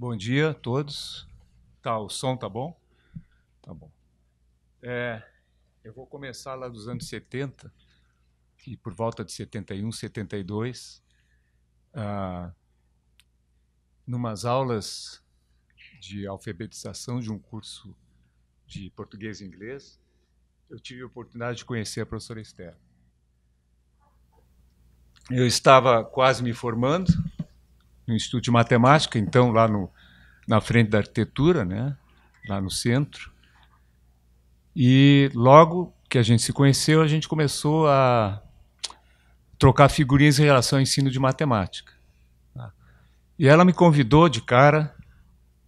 Bom dia a todos. Tá, o som tá bom? Tá bom. É, eu vou começar lá dos anos 70, que por volta de 71, 72, ah, numas aulas de alfabetização de um curso de português e inglês, eu tive a oportunidade de conhecer a professora Esther. Eu estava quase me formando, no Instituto de Matemática, então lá no, na frente da arquitetura, né? lá no centro. E logo que a gente se conheceu, a gente começou a trocar figurinhas em relação ao ensino de matemática. Tá? E ela me convidou de cara,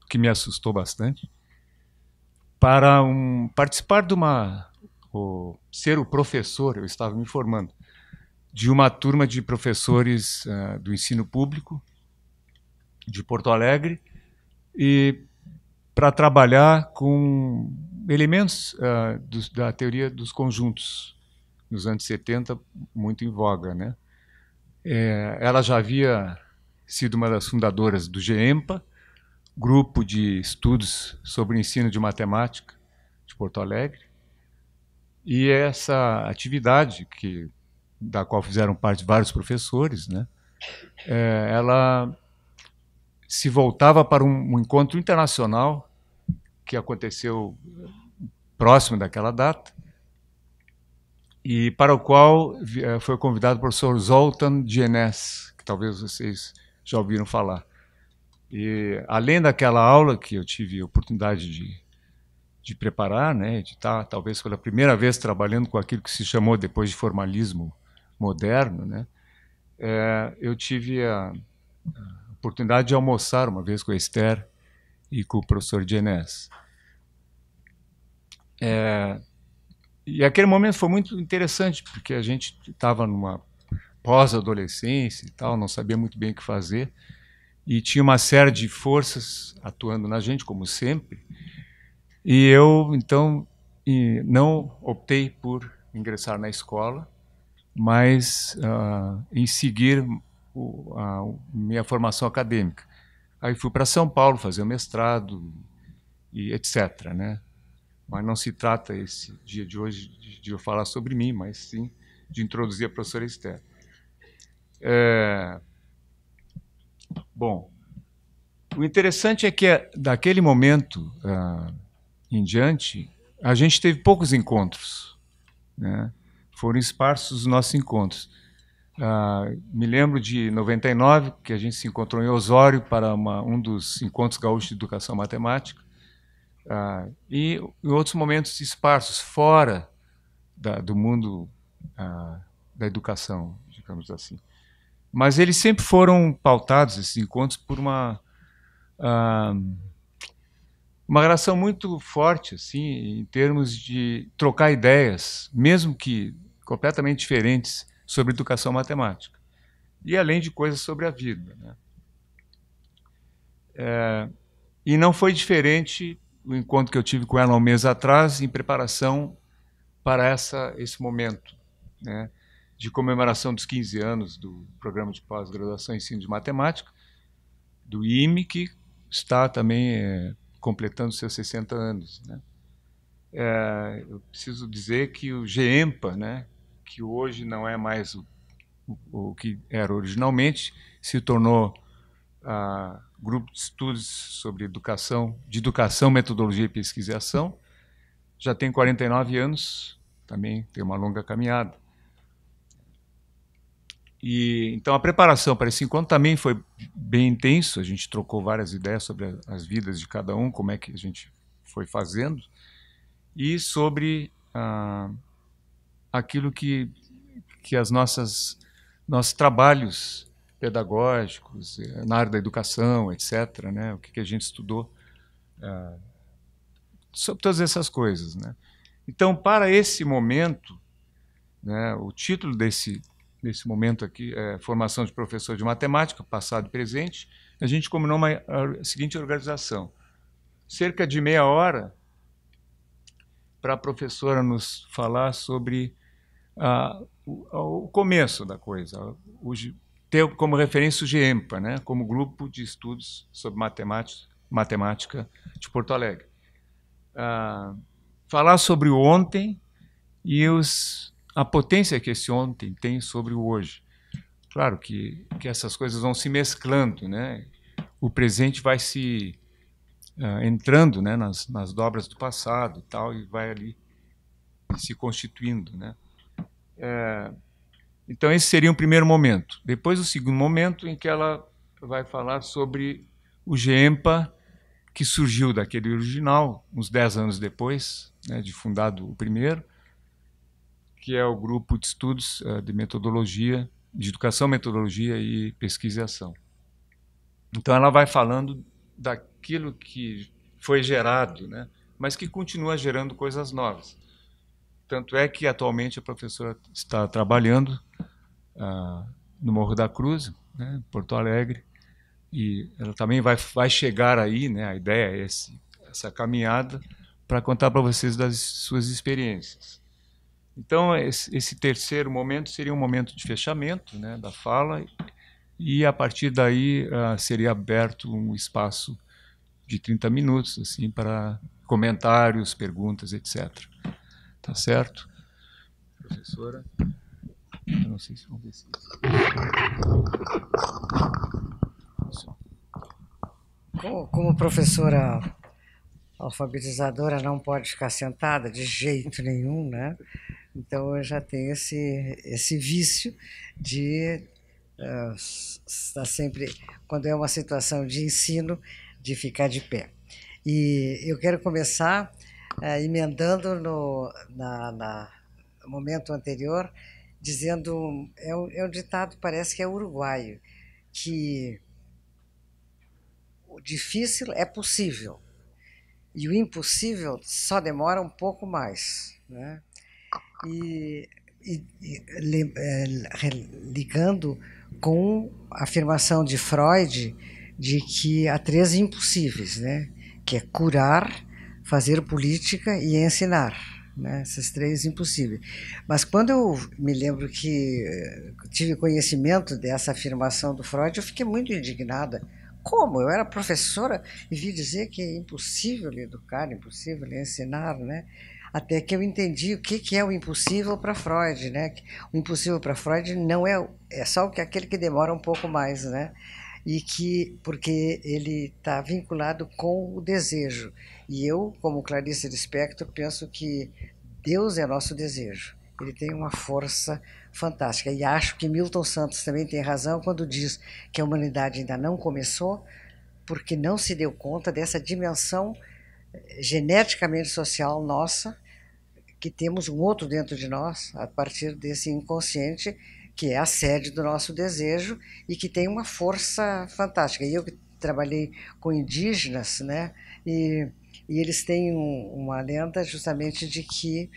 que me assustou bastante, para um, participar de uma. Ou, ser o professor, eu estava me formando, de uma turma de professores uh, do ensino público de Porto Alegre, e para trabalhar com elementos uh, da teoria dos conjuntos, nos anos 70, muito em voga. Né? É, ela já havia sido uma das fundadoras do GEMPA, grupo de estudos sobre ensino de matemática de Porto Alegre. E essa atividade, que da qual fizeram parte vários professores, né, é, ela se voltava para um, um encontro internacional que aconteceu próximo daquela data e para o qual eh, foi convidado o professor Zoltan Dienes, que talvez vocês já ouviram falar. E além daquela aula que eu tive a oportunidade de, de preparar, né, de estar talvez pela primeira vez trabalhando com aquilo que se chamou depois de formalismo moderno, né, é, eu tive a, a oportunidade de almoçar uma vez com a Esther e com o professor Genés É, e aquele momento foi muito interessante, porque a gente estava numa pós-adolescência e tal, não sabia muito bem o que fazer, e tinha uma série de forças atuando na gente, como sempre, e eu, então, não optei por ingressar na escola, mas uh, em seguir o, a, minha formação acadêmica. Aí fui para São Paulo fazer o mestrado e etc. Né? Mas não se trata esse dia de hoje de eu falar sobre mim, mas sim de introduzir a professora Esther. É... Bom, o interessante é que é, daquele momento ah, em diante, a gente teve poucos encontros. Né? Foram esparsos os nossos encontros. Uh, me lembro de 99, que a gente se encontrou em Osório para uma, um dos encontros gaúchos de educação matemática, uh, e em outros momentos esparsos, fora da, do mundo uh, da educação, digamos assim. Mas eles sempre foram pautados, esses encontros, por uma, uma relação muito forte, assim, em termos de trocar ideias, mesmo que completamente diferentes sobre educação matemática. E além de coisas sobre a vida. Né? É, e não foi diferente o encontro que eu tive com ela um mês atrás, em preparação para essa, esse momento né, de comemoração dos 15 anos do Programa de Pós-Graduação em Ensino de Matemática, do IME, que está também é, completando seus 60 anos. Né? É, eu preciso dizer que o GEMPA, né, que hoje não é mais o, o, o que era originalmente, se tornou ah, grupo de estudos sobre educação, de educação, metodologia, pesquisa e ação. Já tem 49 anos, também tem uma longa caminhada. E então a preparação para esse encontro também foi bem intenso. A gente trocou várias ideias sobre as vidas de cada um, como é que a gente foi fazendo e sobre ah, aquilo que, que as nossas nossos trabalhos pedagógicos eh, na área da educação, etc., né? o que, que a gente estudou eh, sobre todas essas coisas. Né? Então, para esse momento, né, o título desse, desse momento aqui é Formação de Professor de Matemática, Passado e Presente, a gente combinou uma, a seguinte organização. Cerca de meia hora para a professora nos falar sobre ah, o, o, começo da coisa. O, ter como referência o GEMPA, né, como grupo de estudos sobre matemática, matemática de Porto Alegre. Ah, falar sobre o ontem e os, a potência que esse ontem tem sobre o hoje. Claro que, que essas coisas vão se mesclando, né? o presente vai se entrando né, nas, nas dobras do passado e tal, e vai ali se constituindo. Né? É, então, esse seria o primeiro momento. Depois, o segundo momento, em que ela vai falar sobre o GEMPA, que surgiu daquele original, uns 10 anos depois, né, de fundado o primeiro, que é o grupo de estudos eh, de metodologia, de educação, metodologia e pesquisa e ação. Então, ela vai falando daquilo que foi gerado, né, mas que continua gerando coisas novas. Tanto é que atualmente a professora está trabalhando ah, no Morro da Cruz, né, Porto Alegre, e ela também vai, vai chegar aí, né, a ideia é esse, essa caminhada, para contar para vocês das suas experiências. Então, esse, esse terceiro momento seria um momento de fechamento né, da fala, e a partir daí ah, seria aberto um espaço de 30 minutos assim para comentários, perguntas, etc. Tá certo? Professora. Eu não sei se vão ver se. Como, como professora alfabetizadora não pode ficar sentada de jeito nenhum, né? Então eu já tenho esse, esse vício de uh, estar sempre, quando é uma situação de ensino, de ficar de pé. E eu quero começar é, emendando no na, na, momento anterior, dizendo é um, é um ditado parece que é uruguaio que o difícil é possível e o impossível só demora um pouco mais, né? E, e, e é, ligando com a afirmação de Freud de que há três impossíveis, né? Que é curar, fazer política e ensinar. Né? Essas três impossíveis. Mas quando eu me lembro que eh, tive conhecimento dessa afirmação do Freud, eu fiquei muito indignada. Como? Eu era professora e vi dizer que é impossível educar, impossível ensinar, né? Até que eu entendi o que, é o impossível para Freud, né? O impossível para Freud não é, é só aquele que demora um pouco mais, né? e que porque ele está vinculado com o desejo. E eu, como Clarice Lispector, penso que Deus é nosso desejo. Ele tem uma força fantástica. E acho que Milton Santos também tem razão quando diz que a humanidade ainda não começou porque não se deu conta dessa dimensão eh, geneticamente social nossa, que temos um outro dentro de nós, a partir desse inconsciente que é a sede do nosso desejo e que tem uma força fantástica. E eu que trabalhei com indígenas, né? E, e eles têm um, uma lenda justamente de que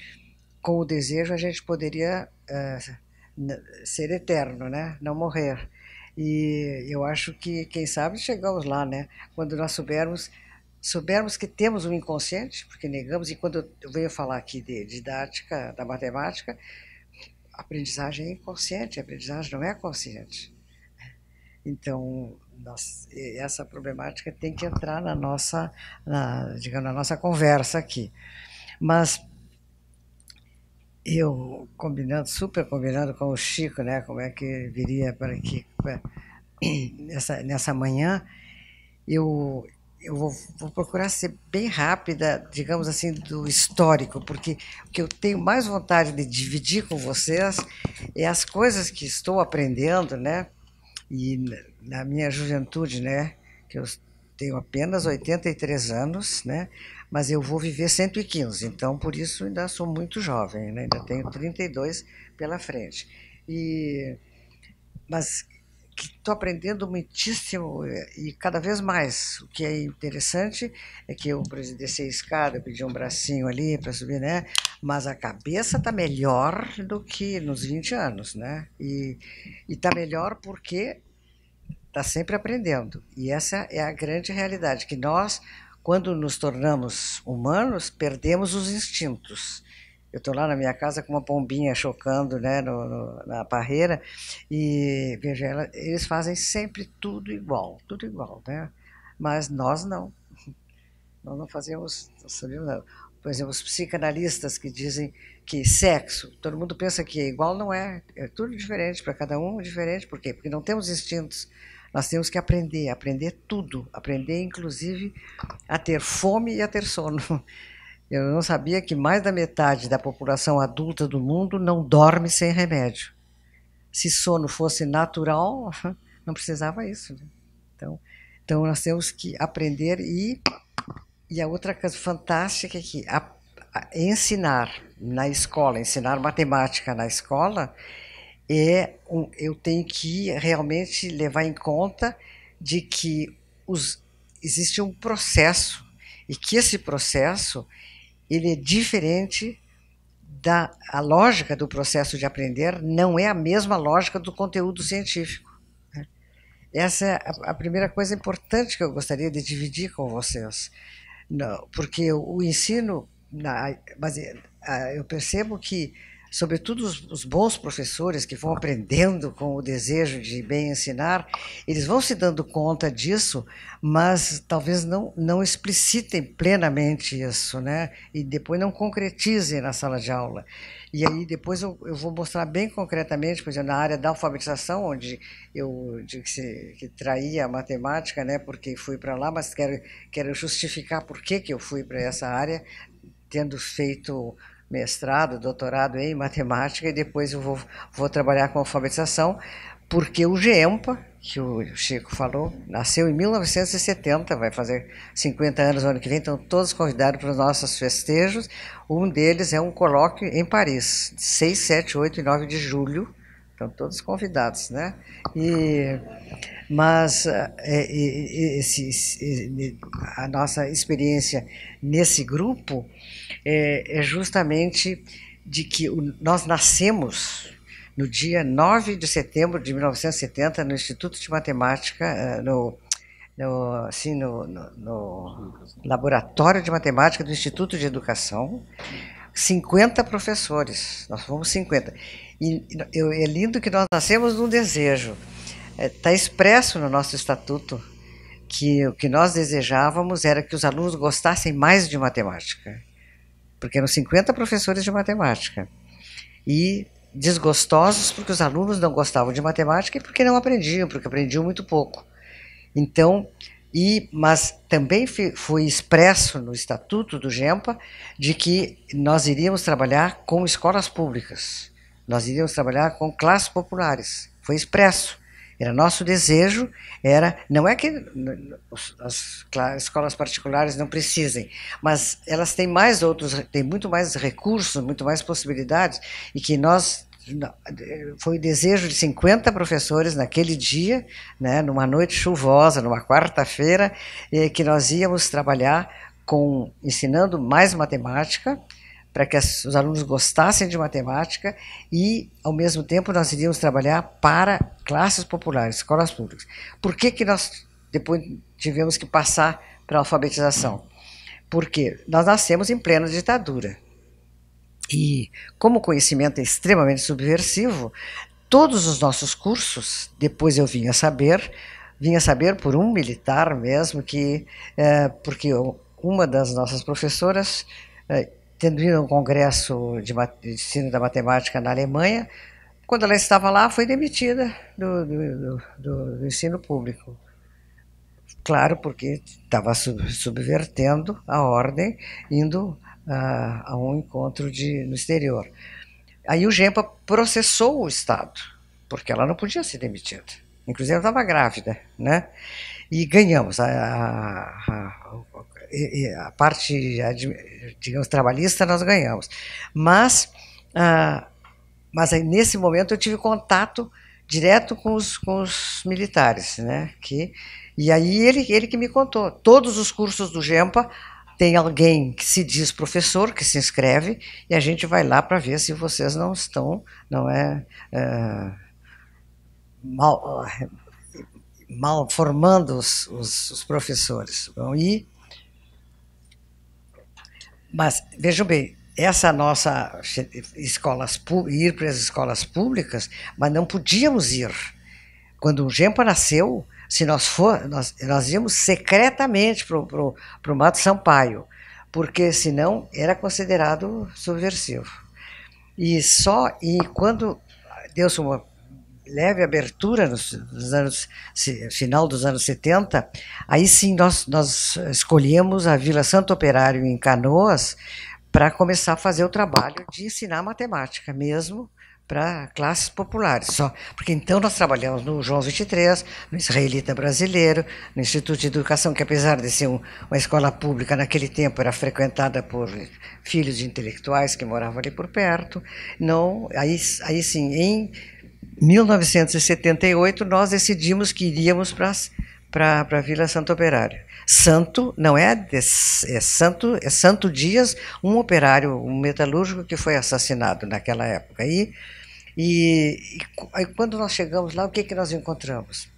com o desejo a gente poderia uh, ser eterno, né? Não morrer. E eu acho que, quem sabe, chegamos lá, né? Quando nós soubermos, soubermos que temos um inconsciente, porque negamos, e quando eu venho falar aqui de didática, da matemática, aprendizagem é inconsciente, a aprendizagem não é consciente. Então, nós, essa problemática tem que entrar na nossa, na, digamos, na nossa conversa aqui. Mas eu combinando, super combinando com o Chico, né, como é que viria para aqui pra, né, nessa, nessa manhã, eu eu vou, vou, procurar ser bem rápida, digamos assim, do histórico, porque o que eu tenho mais vontade de dividir com vocês é as coisas que estou aprendendo, né? E na minha juventude, né? Que eu tenho apenas 83 anos, né? Mas eu vou viver 115, então por isso ainda sou muito jovem, né? Ainda tenho 32 pela frente. E mas estou aprendendo muitíssimo eh, e cada vez mais. O que é interessante é que eu desci a escada, pedi um bracinho ali para subir, né? Mas a cabeça está melhor do que nos 20 anos, né? E está melhor porque está sempre aprendendo. E essa é a grande realidade, que nós, quando nos tornamos humanos, perdemos os instintos eu estou lá na minha casa com uma pombinha chocando né, no, no, na parreira, e vejo ela, eles fazem sempre tudo igual, tudo igual, né? Mas nós não. Nós não fazemos, sabemos Por exemplo, os psicanalistas que dizem que sexo, todo mundo pensa que é igual, não é. É tudo diferente, para cada um é diferente. Por quê? Porque não temos instintos. Nós temos que aprender, aprender tudo, aprender inclusive a ter fome e a ter sono. Eu não sabia que mais da metade da população adulta do mundo não dorme sem remédio. Se sono fosse natural, não precisava isso. Né? Então, então nós temos que aprender e e a outra coisa fantástica é que a, a ensinar na escola, ensinar matemática na escola é um, eu tenho que realmente levar em conta de que os, existe um processo e que esse processo ele é diferente da a lógica do processo de aprender não é a mesma lógica do conteúdo científico. Né? Essa é a, a, primeira coisa importante que eu gostaria de dividir com vocês, não, porque o, o ensino, na, mas eh, ah, eu percebo que sobretudo os, os, bons professores que vão aprendendo com o desejo de bem ensinar, eles vão se dando conta disso, mas talvez não, não explicitem plenamente isso, né? E depois não concretizem na sala de aula. E aí depois eu, eu vou mostrar bem concretamente, por exemplo, na área da alfabetização, onde eu digo que, que traía a matemática, né? Porque fui para lá, mas quero, quero justificar por que, que eu fui para essa área, tendo feito mestrado, doutorado em matemática e depois eu vou, vou trabalhar com alfabetização, porque o GEMPA, que o Chico falou, nasceu em 1970, vai fazer 50 anos no ano que vem, então todos convidados para os nossos festejos. Um deles é um colóquio em Paris, 6, 7, 8 e 9 de julho, Estão todos convidados, né? E, mas eh, eh, eh, esse, a nossa experiência nesse grupo é, é justamente de que nós nascemos no dia 9 de setembro de 1970 no Instituto de Matemática, no, no, assim, no, no, no Laboratório de Matemática do Instituto de Educação, 50 professores, nós fomos 50. E, é lindo que nós nascemos num desejo. Está é, tá expresso no nosso estatuto que o que nós desejávamos era que os alunos gostassem mais de matemática, porque eram 50 professores de matemática. E desgostosos porque os alunos não gostavam de matemática e porque não aprendiam, porque aprendiam muito pouco. Então, e, mas também foi expresso no estatuto do GEMPA de que nós iríamos trabalhar com escolas públicas. Nós iríamos trabalhar com classes populares. Foi expresso. Era nosso desejo, era não é que as escolas particulares não precisem, mas elas têm mais outros, têm muito mais recursos, muito mais possibilidades e que nós foi o desejo de 50 professores naquele dia, né, numa noite chuvosa, numa quarta-feira, eh, que nós íamos trabalhar com ensinando mais matemática, para que os alunos gostassem de matemática e, ao mesmo tempo, nós iríamos trabalhar para classes populares, escolas públicas. Por que, que nós depois tivemos que passar para a alfabetização? Porque nós nascemos em plena ditadura. E, como o conhecimento é extremamente subversivo, todos os nossos cursos, depois eu vinha saber, vinha saber por um militar mesmo, que é, porque uma das nossas professoras. É, tendo ido a um congresso de, de ensino da matemática na Alemanha. Quando ela estava lá, foi demitida do, do, do, do ensino público. Claro, porque estava sub, subvertendo a ordem, indo a, ah, a um encontro de, no exterior. Aí o GEMPA processou o Estado, porque ela não podia ser demitida. Inclusive, ela estava grávida, né? E ganhamos. A, a, a parte, digamos, trabalhista nós ganhamos. Mas, ah, mas nesse momento eu tive contato direto com os, com os militares, né? Que, e aí ele, ele que me contou. Todos os cursos do GEMPA tem alguém que se diz professor, que se inscreve, e a gente vai lá para ver se vocês não estão, não é, é mal, ah, mal formando os, os, os professores. Vão ir mas, vejam bem, essa nossa escolas ir para as escolas públicas, mas não podíamos ir. Quando o Gempa nasceu, se nós for, nós, nós íamos secretamente para o pro, pro Mato Sampaio, porque senão era considerado subversivo. E só e quando deu-se uma leve abertura nos, nos, anos final dos anos 70, aí sim nós, nós escolhemos a Vila Santo Operário em Canoas para começar a fazer o trabalho de ensinar matemática mesmo para classes populares só, porque então nós trabalhamos no João 23, no Israelita Brasileiro, no Instituto de Educação, que apesar de ser um, uma escola pública naquele tempo era frequentada por filhos de intelectuais que moravam ali por perto, não, aí, aí sim, em 1978, nós decidimos que iríamos para a Vila Santo Operário. Santo, não é, de, é Santo, é Santo Dias, um operário, um metalúrgico que foi assassinado naquela época. E, e, e quando nós chegamos lá, o que, que nós encontramos?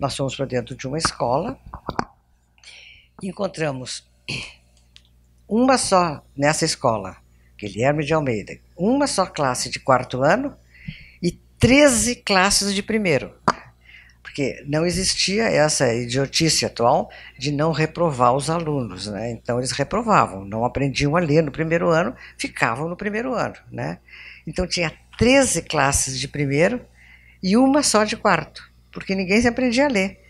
Nós fomos para dentro de uma escola, encontramos uma só nessa escola, Guilherme de Almeida, uma só classe de quarto ano 13 classes de primeiro. Porque não existia essa idiotice atual de não reprovar os alunos. Né? Então, eles reprovavam, não aprendiam a ler no primeiro ano, ficavam no primeiro ano. Né? Então, tinha 13 classes de primeiro e uma só de quarto, porque ninguém se aprendia a ler.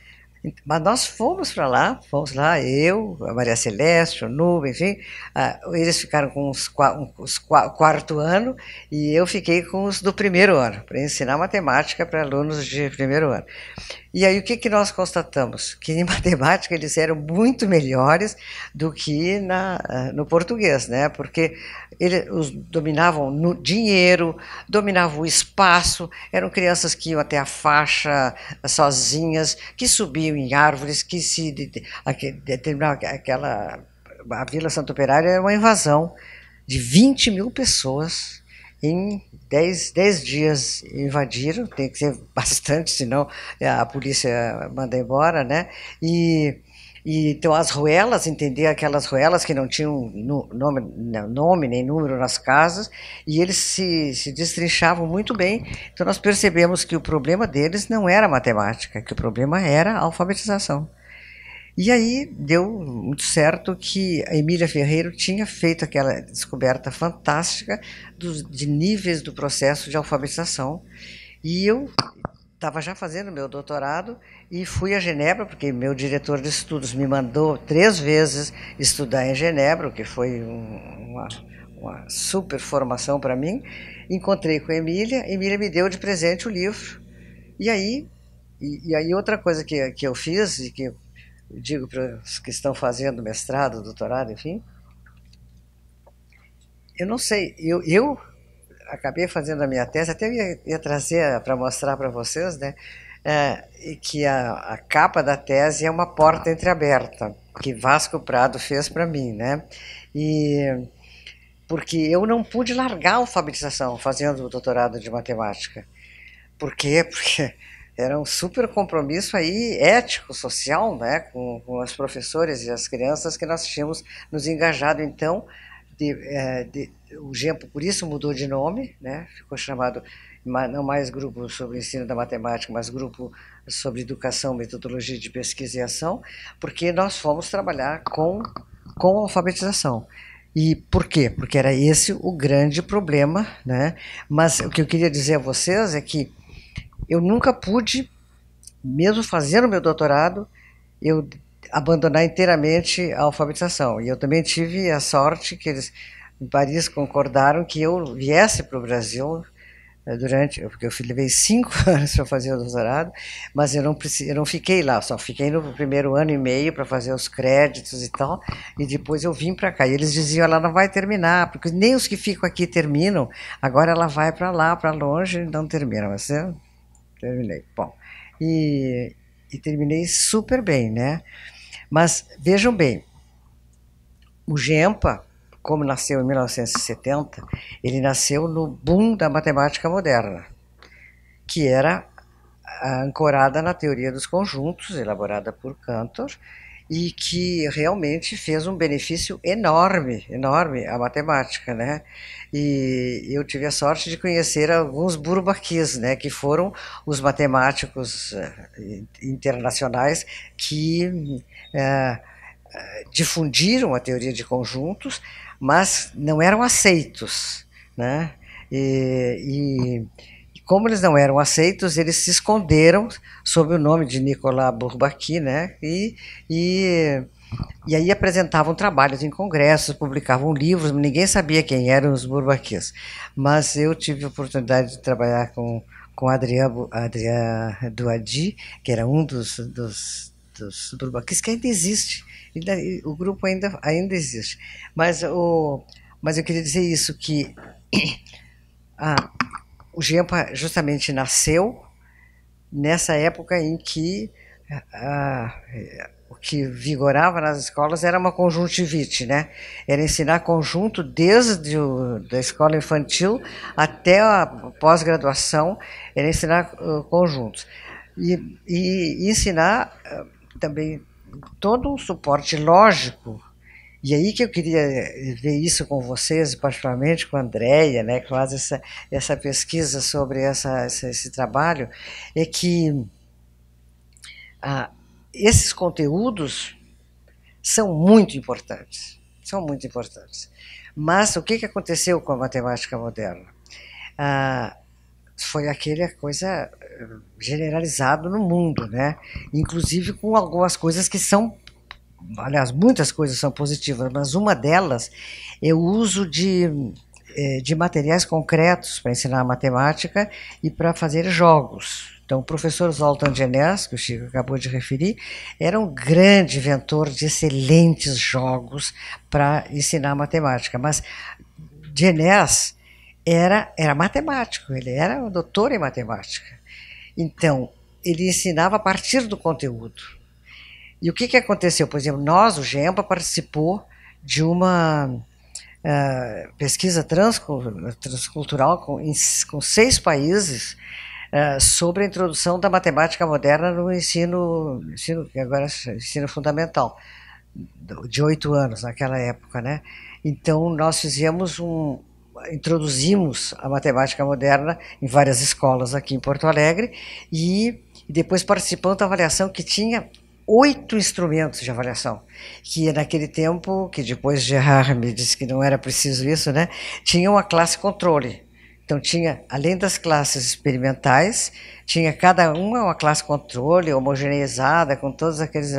Então, mas nós fomos para lá, fomos lá, eu, a Maria Celeste, o Nuba, enfim, uh, eles ficaram com os, os quarto ano e eu fiquei com os do primeiro ano, para ensinar matemática para alunos de primeiro ano. E aí o que, que nós constatamos? Que em matemática eles eram muito melhores do que na, ah, no português, né? porque eles dominavam no dinheiro, dominavam o espaço, eram crianças que iam até a faixa ah, sozinhas, que subiam em árvores, que se determinava aquela... A Vila Santo Operário era uma invasão de 20 mil pessoas em dez, dez dias invadiram, tem que ser bastante, senão a polícia manda embora, né? E, e então as ruelas, entender aquelas ruelas que não tinham nome, nome nem número nas casas, e eles se, se destrinchavam muito bem. Então nós percebemos que o problema deles não era matemática, que o problema era a alfabetização. E aí deu muito certo que a Emília Ferreiro tinha feito aquela descoberta fantástica dos, de níveis do processo de alfabetização. E eu estava já fazendo meu doutorado e fui a Genebra, porque meu diretor de estudos me mandou três vezes estudar em Genebra, o que foi uma, uma super formação para mim. Encontrei com a Emília, a Emília me deu de presente o livro. E aí e, e, aí outra coisa que, que eu fiz e que eu digo para os que estão fazendo mestrado, doutorado, enfim, eu não sei, eu, eu acabei fazendo a minha tese, até ia, ia trazer para mostrar para vocês, né, é, que a, a, capa da tese é uma porta entreaberta, que Vasco Prado fez para mim, né, e porque eu não pude largar a alfabetização fazendo o doutorado de matemática. Por quê? Porque era um super compromisso aí ético, social, né, com, com professoras e as crianças que nós tínhamos nos engajado então. De, é, de, o GEMPO por isso mudou de nome, né, ficou chamado não mais grupo sobre ensino da matemática, mas grupo sobre educação, metodologia de pesquisa e ação, porque nós fomos trabalhar com com alfabetização. E por quê? Porque era esse o grande problema, né? Mas o que eu queria dizer a vocês é que eu nunca pude, mesmo fazendo meu doutorado, eu abandonar inteiramente a alfabetização. E eu também tive a sorte que eles em Paris concordaram que eu viesse para o Brasil eh, durante, porque eu levei cinco anos para fazer o doutorado, mas eu não, eu não fiquei lá, só fiquei no primeiro ano e meio para fazer os créditos e tal, e depois eu vim para cá. E eles diziam, ela não vai terminar, porque nem os que ficam aqui terminam, agora ela vai para lá, para longe, e não termina. Mas né, terminei. Bom, e, e terminei super bem, né? Mas vejam bem, o GEMPA, como nasceu em 1970, ele nasceu no boom da matemática moderna, que era ancorada na teoria dos conjuntos, elaborada por Cantor, e que realmente fez um benefício enorme, enorme à matemática, né? E eu tive a sorte de conhecer alguns burbaquis, né, que foram os matemáticos eh, internacionais que é, difundiram a teoria de conjuntos, mas não eram aceitos, né? e, e como eles não eram aceitos, eles se esconderam sob o nome de Nicolas Bourbaki, né? E, e, e aí apresentavam trabalhos em congressos, publicavam livros, ninguém sabia quem eram os Bourbakis. Mas eu tive a oportunidade de trabalhar com com Adrián, Duadi, que era um dos, dos, dos que ainda existe, ainda, o grupo ainda, ainda existe. Mas, o, mas eu queria dizer isso, que a, ah, o Gempa justamente nasceu nessa época em que eh, eh, o que vigorava nas escolas era uma conjuntivite, né? Era ensinar conjunto desde o, da escola infantil até a pós-graduação, era ensinar uh, conjuntos. E, e ensinar uh, também todo um suporte lógico e aí que eu queria eh, ver isso com vocês, particularmente com a Andrea, né, que faz essa, essa pesquisa sobre essa, essa esse trabalho, é que ah, esses conteúdos são muito importantes, são muito importantes. Mas o que, que aconteceu com a matemática moderna? Ah, foi aquela coisa eh, generalizada no mundo, né? Inclusive com algumas coisas que são aliás, muitas coisas são positivas, mas uma delas é o uso de, é, de materiais concretos para ensinar matemática e para fazer jogos. Então, o professor Zoltan Genés, que o Chico acabou de referir, era um grande inventor de excelentes jogos para ensinar matemática. Mas Genés era, era matemático, ele era um doutor em matemática. Então, ele ensinava a partir do conteúdo. E o que, que aconteceu? Por exemplo, nós, o GEMPA, participou de uma uh, pesquisa transcultural com, em, com seis países uh, sobre a introdução da matemática moderna no ensino, ensino agora é ensino fundamental, de oito anos naquela época. Né? Então, nós fizemos um, introduzimos a matemática moderna em várias escolas aqui em Porto Alegre e, e depois participando da avaliação que tinha oito instrumentos de avaliação, que naquele tempo, que depois Gerard me disse que não era preciso isso, né, tinha uma classe controle. Então tinha, além das classes experimentais, tinha cada uma uma classe controle homogeneizada com todos aqueles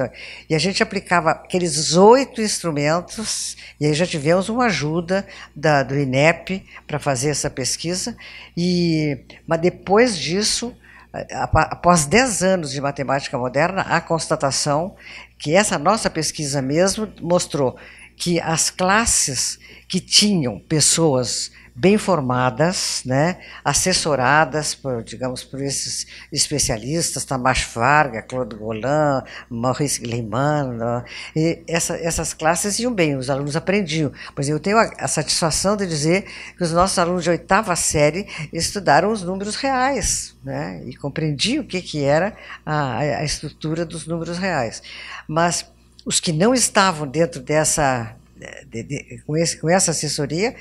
e a gente aplicava aqueles oito instrumentos e aí já tivemos uma ajuda da, do INEP para fazer essa pesquisa e mas depois disso após 10 anos de matemática moderna, a constatação que essa nossa pesquisa mesmo mostrou que as classes que tinham pessoas bem formadas, né, assessoradas, por, digamos, por esses especialistas, Tamash Varga, Claude Golan, Maurice Gleiman, né, e essa, essas classes iam bem, os alunos aprendiam. Mas eu tenho a, a satisfação de dizer que os nossos alunos de oitava série estudaram os números reais, né, e compreendiam o que, que era a, a estrutura dos números reais. Mas os que não estavam dentro dessa de, de, com, esse, com, essa assessoria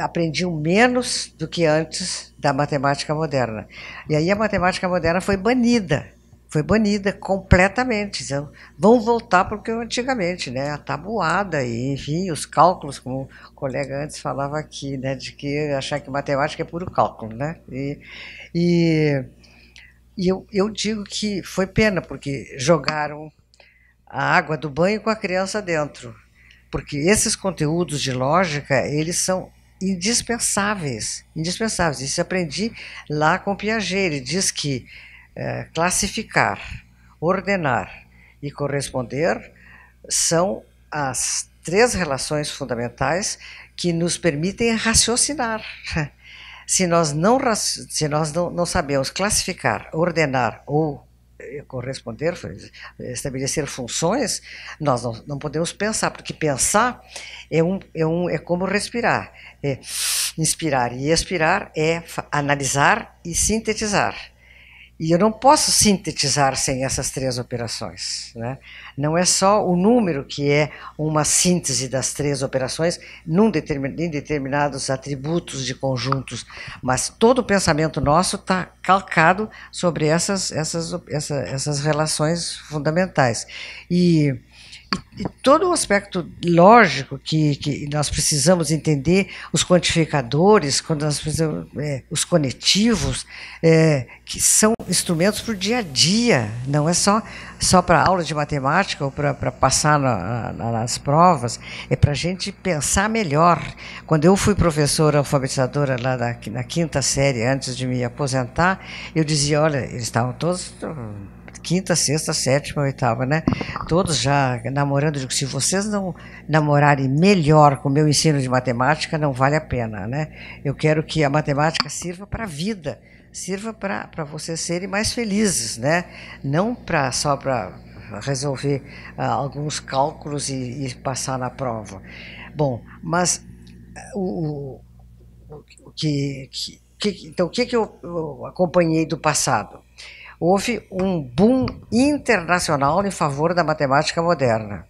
aprendiam menos do que antes da matemática moderna. E aí a matemática moderna foi banida, foi banida completamente. Então, vão voltar porque antigamente, né, a tabuada e enfim, os cálculos, como o colega antes falava aqui, né, de que achar que matemática é puro cálculo, né? E, e, e eu, eu digo que foi pena porque jogaram a água do banho com a criança dentro porque esses conteúdos de lógica eles são indispensáveis, indispensáveis. Isso aprendi lá com Piaget. Ele diz que é, classificar, ordenar e corresponder são as três relações fundamentais que nos permitem raciocinar. Se nós não, se nós não, não sabemos classificar, ordenar ou corresponder, estabelecer funções, nós não, não podemos pensar, porque pensar é, um, é, um, é como respirar. É inspirar e expirar é analisar e sintetizar. E eu não posso sintetizar sem essas três operações. Né? Não é só o número que é uma síntese das três operações num determin, em determinados atributos de conjuntos, mas todo o pensamento nosso está calcado sobre essas, essas, essa, essas relações fundamentais. E e todo o aspecto lógico que, que nós precisamos entender, os quantificadores, quando nós precisamos, é, os conetivos, é, que são instrumentos para o dia a dia, não é só, só para aula de matemática ou para passar na, na, nas provas, é para a gente pensar melhor. Quando eu fui professora alfabetizadora lá na, na quinta série, antes de me aposentar, eu dizia: olha, eles estavam todos quinta, sexta, sétima, oitava, né? Todos já namorando. Digo, se vocês não namorarem melhor com o meu ensino de matemática, não vale a pena, né? Eu quero que a matemática sirva para a vida, sirva para vocês serem mais felizes, né? Não pra, só para resolver uh, alguns cálculos e, e, passar na prova. Bom, mas ah, o, o, o que, que, que, então o que, que eu, eu acompanhei do passado? houve um boom internacional em favor da matemática moderna.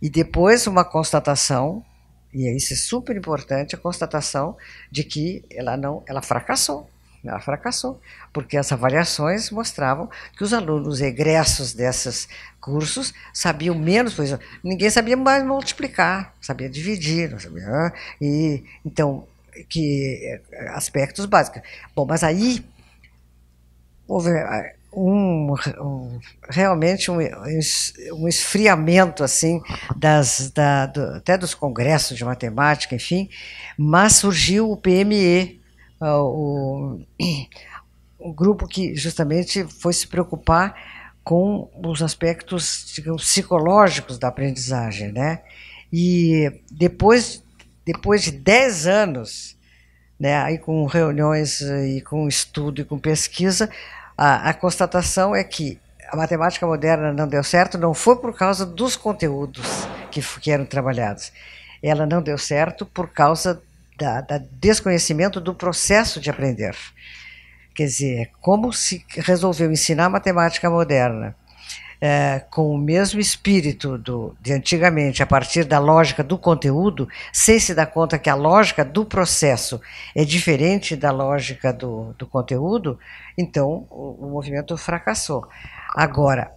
E depois uma constatação, e isso é super importante, a constatação de que ela não, ela fracassou. Ela fracassou, porque as avaliações mostravam que os alunos egressos desses cursos sabiam menos, por exemplo, ninguém sabia mais multiplicar, sabia dividir, não sabia. E, então, que eh, aspectos básicos. Bom, mas aí houve ah, um, um, realmente um, um esfriamento assim das, da, do, até dos congressos de matemática, enfim, mas surgiu o PME, ah, o, o grupo que justamente foi se preocupar com os aspectos digamos, psicológicos da aprendizagem, né? E depois depois de dez anos né, aí com reuniões e com estudo e com pesquisa, a, a constatação é que a matemática moderna não deu certo, não foi por causa dos conteúdos que, que eram trabalhados. Ela não deu certo por causa da, da, desconhecimento do processo de aprender. Quer dizer, é como se resolveu ensinar matemática moderna é, com o mesmo espírito do, de antigamente, a partir da lógica do conteúdo, sem se dar conta que a lógica do processo é diferente da lógica do, do conteúdo, então o, o movimento fracassou. Agora,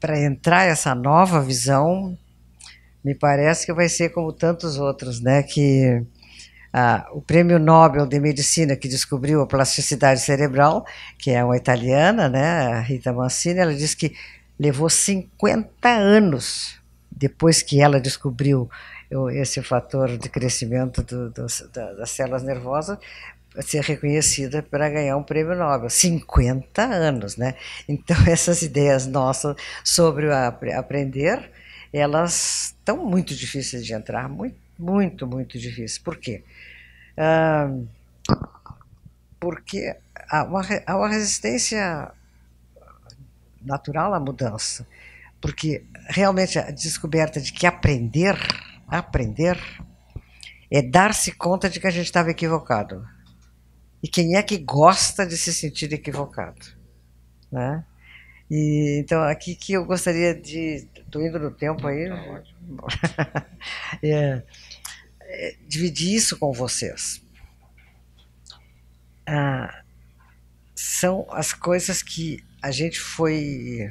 para entrar essa nova visão, me parece que vai ser como tantos outros, né? Que ah, o prêmio Nobel de Medicina que descobriu a plasticidade cerebral, que é uma italiana, né, Rita Mancini, ela diz que levou 50 anos depois que ela descobriu esse fator de crescimento do, do, das células nervosas ser reconhecida para ganhar um prêmio Nobel. 50 anos, né? Então, essas ideias nossas sobre aprender, elas estão muito difíceis de entrar, muito, muito, muito difíceis. Por quê? Ah, porque há uma, há uma resistência natural a mudança, porque realmente a descoberta de que aprender, aprender, é dar-se conta de que a gente estava equivocado. E quem é que gosta de se sentir equivocado? Né? E, então, aqui que eu gostaria de. Estou indo no tempo aí. Tá ótimo. é, é, dividir isso com vocês. Ah, são as coisas que a gente foi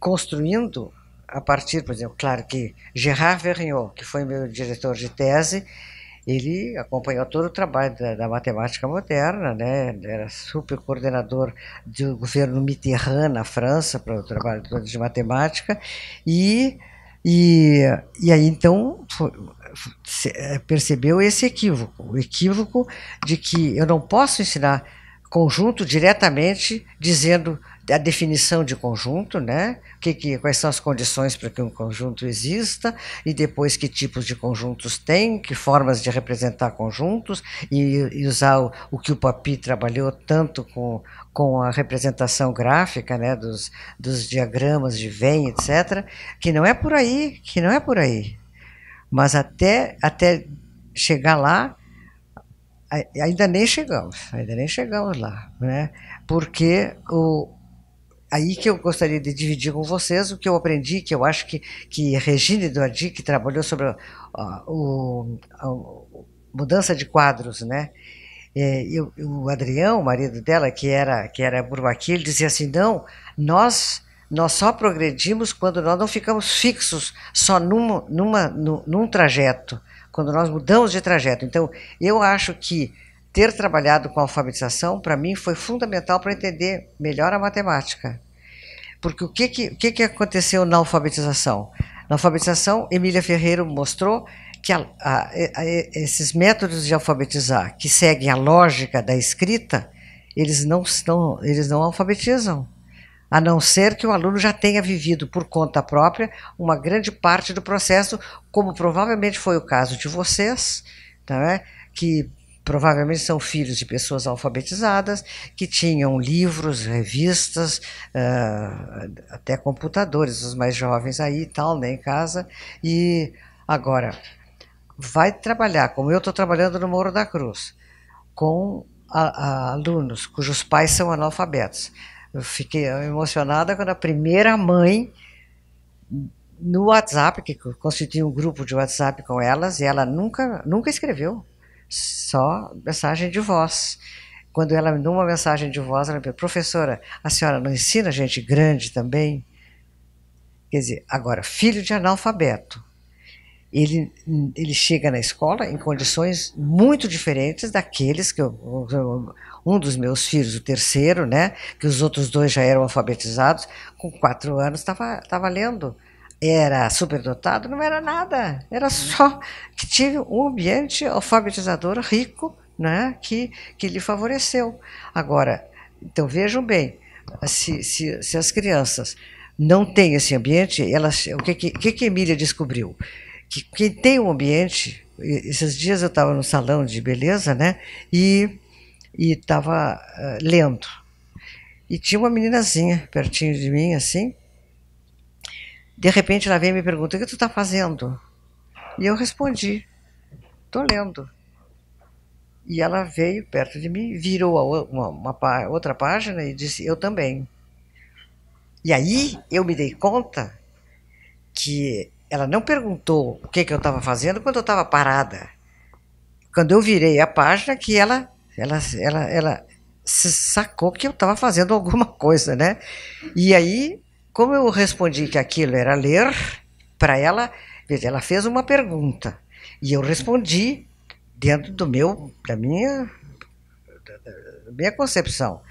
construindo a partir, por exemplo, claro que Gerard Vergniaud, que foi meu diretor de tese, ele acompanhou todo o trabalho da, da, matemática moderna, né? era super coordenador do governo Mitterrand na França para o trabalho de matemática e e, e aí então foi, eh, percebeu esse equívoco, o equívoco de que eu não posso ensinar conjunto diretamente, dizendo a definição de conjunto, né? Que, que, quais são as condições para que um conjunto exista, e depois que tipos de conjuntos tem, que formas de representar conjuntos, e, e usar o, o, que o Papi trabalhou tanto com, com a representação gráfica, né? Dos, dos diagramas de Venn, etc., que não é por aí, que não é por aí. Mas até, até chegar lá, ainda nem chegamos, ainda nem chegamos lá, né? Porque o aí que eu gostaria de dividir com vocês o que eu aprendi, que eu acho que que Regine Doardi, que trabalhou sobre a, o, a mudança de quadros, né? E, é, eu, o Adrião, o marido dela, que era que era burmaqui, ele dizia assim: não, nós nós só progredimos quando nós não ficamos fixos só numa, numa, num, num trajeto quando nós mudamos de trajeto. Então, eu acho que ter trabalhado com alfabetização, para mim, foi fundamental para entender melhor a matemática. Porque o que, que, o que, que aconteceu na alfabetização? Na alfabetização, Emília Ferreiro mostrou que a, a, a, esses métodos de alfabetizar, que seguem a lógica da escrita, eles não, estão, eles não alfabetizam a não ser que o aluno já tenha vivido por conta própria uma grande parte do processo, como provavelmente foi o caso de vocês, tá, né? que provavelmente são filhos de pessoas alfabetizadas, que tinham livros, revistas, uh, até computadores, os mais jovens aí e tal, né, em casa. E agora, vai trabalhar, como eu estou trabalhando no Moro da Cruz, com a, a, alunos cujos pais são analfabetos. Eu fiquei emocionada quando a primeira mãe no WhatsApp, que constitui um grupo de WhatsApp com elas, e ela nunca, nunca escreveu, só mensagem de voz. Quando ela me deu uma mensagem de voz, ela me perguntou, professora, a senhora não ensina gente grande também? Quer dizer, agora, filho de analfabeto, ele, ele chega na escola em condições muito diferentes daqueles que eu, eu, um dos meus filhos, o terceiro, né, que os outros dois já eram alfabetizados, com quatro anos estava lendo. Era superdotado, não era nada, era só que tive um ambiente alfabetizador rico né, que, que lhe favoreceu. Agora, então vejam bem, se, se, se as crianças não têm esse ambiente, elas, o que, que, que, que Emília descobriu? Que quem tem um ambiente, esses dias eu estava no salão de beleza, né, e e estava uh, ah, lendo. E tinha uma meninazinha pertinho de mim, assim. De repente ela veio e me pergunta: O que tu está fazendo? E eu respondi: Estou lendo. E ela veio perto de mim, virou uma, uma, outra página e disse: Eu também. E aí eu me dei conta que ela não perguntou o que, que eu estava fazendo quando eu estava parada. Quando eu virei a página, que ela ela, ela, ela se sacou que eu estava fazendo alguma coisa, né? E aí, como eu respondi que aquilo era ler, para ela, ela fez uma pergunta e eu respondi dentro do meu, da minha, da minha concepção.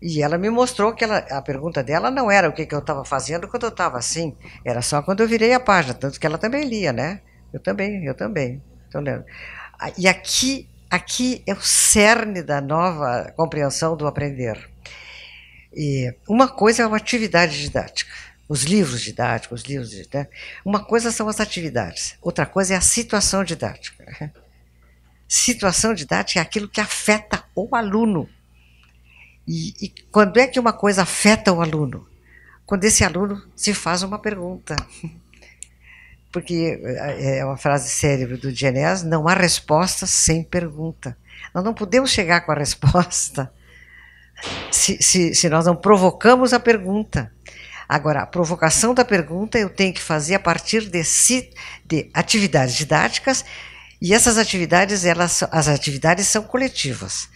E ela me mostrou que ela, a pergunta dela não era o que, que eu estava fazendo quando eu estava assim, era só quando eu virei a página, tanto que ela também lia, né? Eu também, eu também. Então, e aqui aqui é o cerne da nova compreensão do aprender. E uma coisa é uma atividade didática, os livros didáticos, os livros né? Uma coisa são as atividades, outra coisa é a situação didática. Situação didática é aquilo que afeta o aluno. E, e quando é que uma coisa afeta o aluno? Quando esse aluno se faz uma pergunta porque eh, eh, é uma frase cérebro do Genés não há resposta sem pergunta. Nós não podemos chegar com a resposta se, se, se nós não provocamos a pergunta. Agora, a provocação da pergunta eu tenho que fazer a partir de, si, de atividades didáticas, e essas atividades, elas, as atividades são coletivas.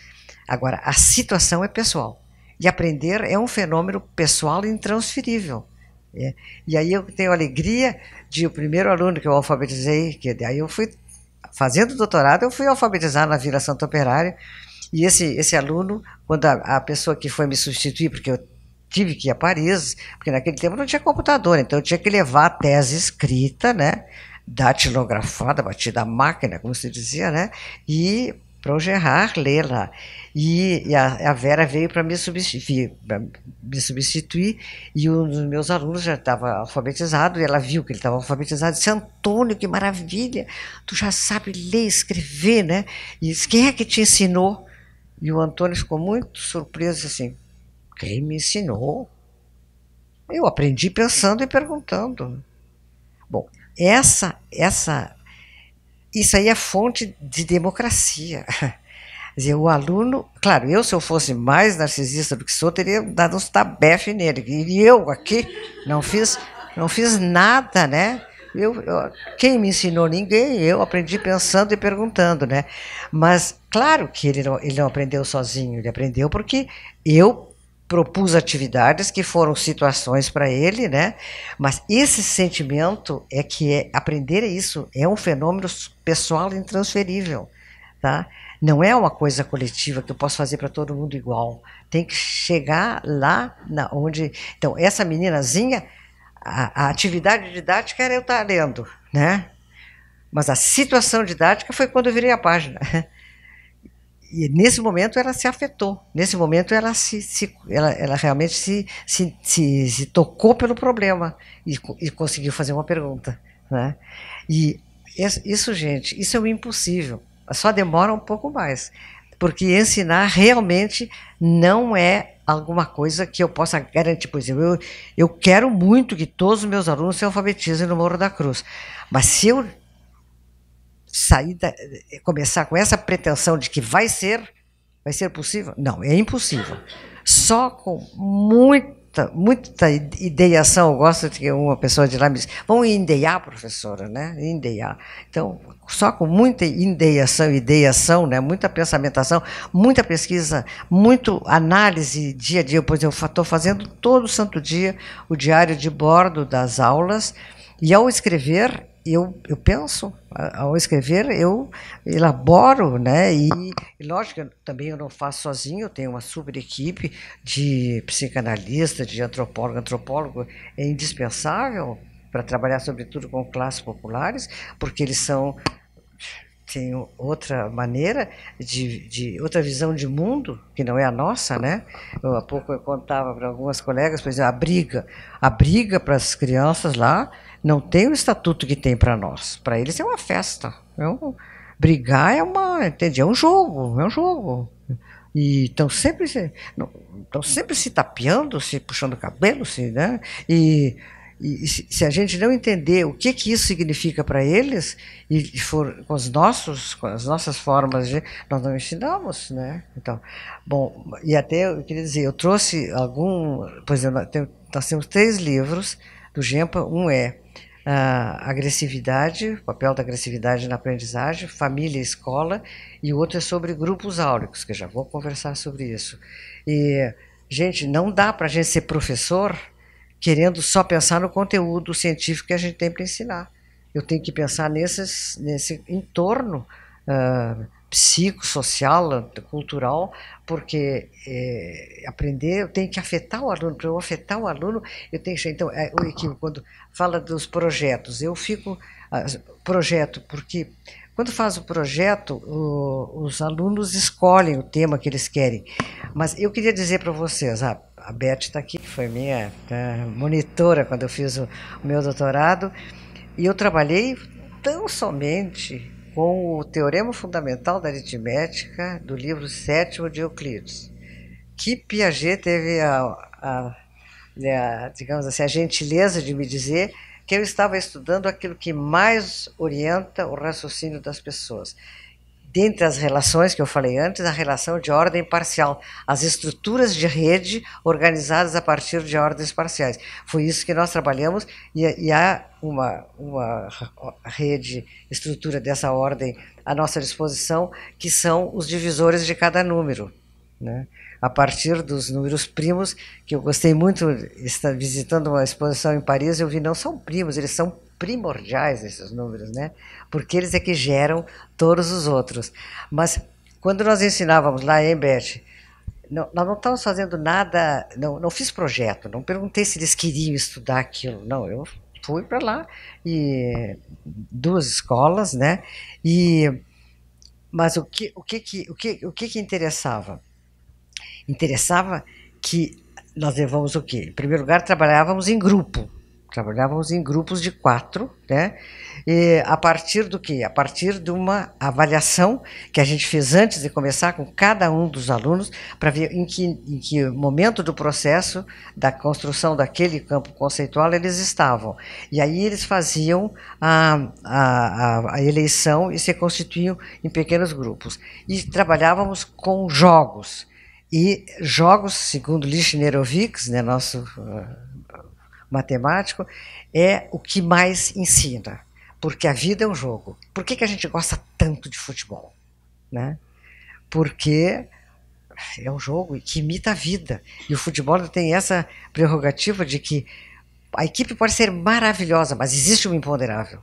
Agora, a situação é pessoal. E aprender é um fenômeno pessoal intransferível. É. E aí eu tenho alegria de o primeiro aluno que eu alfabetizei, que daí eu fui fazendo doutorado, eu fui alfabetizar na Vila Santo Operário, e esse, esse aluno, quando a, a pessoa que foi me substituir, porque eu tive que ir a Paris, porque naquele tempo não tinha computador, então eu tinha que levar a tese escrita, né? datilografada, batida à máquina, como se dizia, né? E para o Gerard ler lá. E, e a, a, Vera veio para me substituir, me substituir, e um dos meus alunos já estava alfabetizado, e ela viu que ele estava alfabetizado, e disse, Antônio, que maravilha, tu já sabe ler, escrever, né? E disse, quem é que te ensinou? E o Antônio ficou muito surpreso, assim, quem me ensinou? Eu aprendi pensando e perguntando. Bom, essa, essa isso aí é fonte de democracia. Quer dizer, o aluno, claro, eu se eu fosse mais narcisista do que sou, teria dado uns tabefe nele. E eu aqui não fiz, não fiz nada, né? Eu, eu, quem me ensinou ninguém, eu aprendi pensando e perguntando, né? Mas claro que ele não, ele não aprendeu sozinho, ele aprendeu porque eu propus atividades que foram situações para ele, né? Mas esse sentimento é que é, aprender isso é um fenômeno pessoal intransferível, tá? Não é uma coisa coletiva que eu posso fazer para todo mundo igual. Tem que chegar lá na onde. Então essa meninazinha, a, a atividade didática era eu estar tá lendo, né? Mas a situação didática foi quando eu virei a página. e nesse momento ela se afetou. Nesse momento ela se, se ela, ela, realmente se, se, se, se, tocou pelo problema e, e conseguiu fazer uma pergunta, né? E isso, gente, isso é o impossível. Só demora um pouco mais, porque ensinar realmente não é alguma coisa que eu possa garantir. Por exemplo, eu, eu quero muito que todos os meus alunos se alfabetizem no Morro da Cruz, mas se eu sair da, eh, começar com essa pretensão de que vai ser, vai ser possível? Não, é impossível. Só com muita, muita ideiação. Eu gosto de que uma pessoa de lá me diz, vamos indeiar, professora, né? Indeiar. Então, só com muita indeiação, ideiação, né? muita pensamentação, muita pesquisa, muito análise dia a dia. Pois eu estou fazendo todo santo dia o diário de bordo das aulas. E ao escrever, eu, eu penso ao escrever, eu elaboro, né? E, e lógico, também eu não faço sozinho, eu tenho uma super equipe de psicanalista, de antropólogo, antropólogo é indispensável para trabalhar sobretudo com classes populares, porque eles são têm outra maneira de, de outra visão de mundo que não é a nossa, né? Eu, há pouco eu contava para algumas colegas, pois a briga, a briga para as crianças lá não tem o estatuto que tem para nós. Para eles é uma festa. É um, brigar é uma, entende? É um jogo, é um jogo. E estão sempre, estão sempre se tapeando, se puxando o cabelo, se, né? E, e se, a gente não entender o que, que isso significa para eles e for com os nossos com as nossas formas de, nós não ensinamos né então bom e até eu queria dizer eu trouxe algum pois eu, nós temos três livros do Gempa um é ah, agressividade, o papel da agressividade na aprendizagem, família e escola, e o outro é sobre grupos áuricos, que já vou conversar sobre isso. E, gente, não dá para a gente ser professor querendo só pensar no conteúdo científico que a gente tem para ensinar. Eu tenho que pensar nesses, nesse entorno uh, psicossocial, cultural, porque é, aprender eu tenho que afetar o aluno, para eu afetar o aluno, eu tenho que. Então, é, o Equipe quando fala dos projetos, eu fico. Ah, projeto, porque quando faz o projeto, o, os alunos escolhem o tema que eles querem. Mas eu queria dizer para vocês, a, a Beth está aqui, que foi minha tá, monitora quando eu fiz o, o meu doutorado, e eu trabalhei tão somente com o Teorema Fundamental da Aritmética do livro sétimo de Euclides, que Piaget teve a, a, né, a, digamos assim, a gentileza de me dizer que eu estava estudando aquilo que mais orienta o raciocínio das pessoas dentre as relações que eu falei antes, a relação de ordem parcial, as estruturas de rede organizadas a partir de ordens parciais. Foi isso que nós trabalhamos e, e há uma, uma rede, estrutura dessa ordem à nossa disposição, que são os divisores de cada número. Né? a partir dos números primos, que eu gostei muito, estar visitando uma exposição em Paris, eu vi não são primos, eles são primordiais esses números, né? Porque eles é que geram todos os outros. Mas quando nós ensinávamos lá em Bert, nós não estávamos fazendo nada, não, não fiz projeto, não perguntei se eles queriam estudar aquilo, não, eu fui para lá e duas escolas, né? E mas o que o que que o que o que, que interessava? Interessava que nós levamos o quê? Em primeiro lugar, trabalhávamos em grupo trabalhávamos em grupos de quatro, né? E a partir do que? A partir de uma avaliação que a gente fez antes de começar com cada um dos alunos para ver em que, em que momento do processo da construção daquele campo conceitual eles estavam. E aí eles faziam a, a, a eleição e se constituíam em pequenos grupos. E trabalhávamos com jogos. E jogos, segundo Lichnerovics, né, nosso ah, matemático, é o que mais ensina. Porque a vida é um jogo. Por que, que a gente gosta tanto de futebol? Né? Porque é um jogo que imita a vida. E o futebol tem essa prerrogativa de que a equipe pode ser maravilhosa, mas existe um imponderável.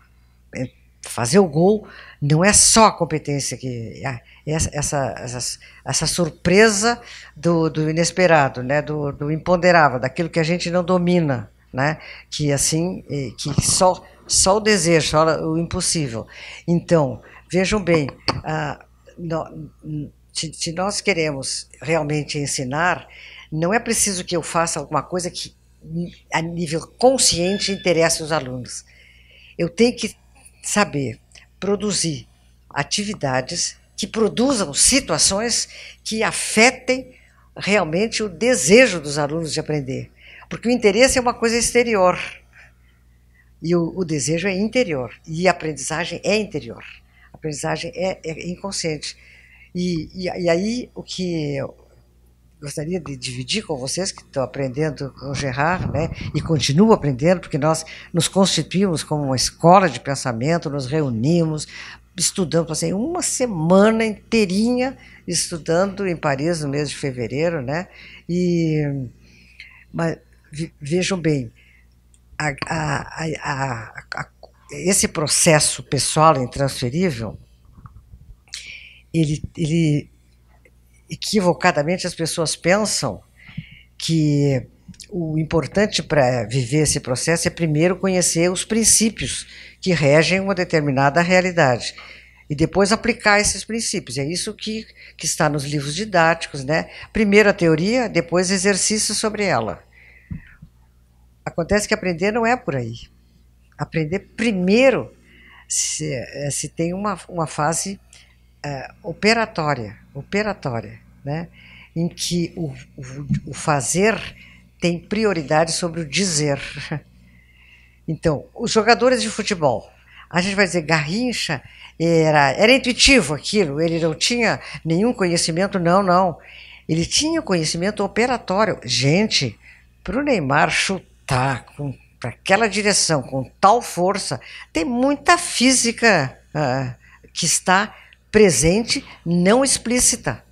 É, fazer o gol não é só a competência que é, é essa, essa, essa, surpresa do, do inesperado, né? do, do imponderável, daquilo que a gente não domina né? Que assim, que só só o desejo, só o impossível. Então, vejam bem, ah, se nós queremos realmente ensinar, não é preciso que eu faça alguma coisa que a nível consciente interesse os alunos. Eu tenho que saber produzir atividades que produzam situações que afetem realmente o desejo dos alunos de aprender. Porque o interesse é uma coisa exterior. E o, o desejo é interior. E a aprendizagem é interior. A aprendizagem é, é inconsciente. E, e, e, aí, o que eu gostaria de dividir com vocês, que estão aprendendo com o Gerard, né, e continuo aprendendo, porque nós nos constituímos como uma escola de pensamento, nos reunimos, estudamos, passei uma semana inteirinha estudando em Paris no mês de fevereiro, né, e... Mas, vejam bem, a, a, a, esse processo pessoal intransferível, ele, ele equivocadamente as pessoas pensam que o importante para viver esse processo é primeiro conhecer os princípios que regem uma determinada realidade e depois aplicar esses princípios. É isso que, que está nos livros didáticos, né? Primeiro a teoria, depois exercícios sobre ela. Acontece que aprender não é por aí. Aprender primeiro se, eh, se tem uma, uma fase uh, operatória, operatória, né? em que o, o, o fazer tem prioridade sobre o dizer. Então, os jogadores de futebol, a gente vai dizer Garrincha era, era intuitivo aquilo, ele não tinha nenhum conhecimento, não, não. Ele tinha conhecimento operatório. Gente, para o Neymar chutar tá para aquela direção com tal força, tem muita física uh, que está presente, não explícita,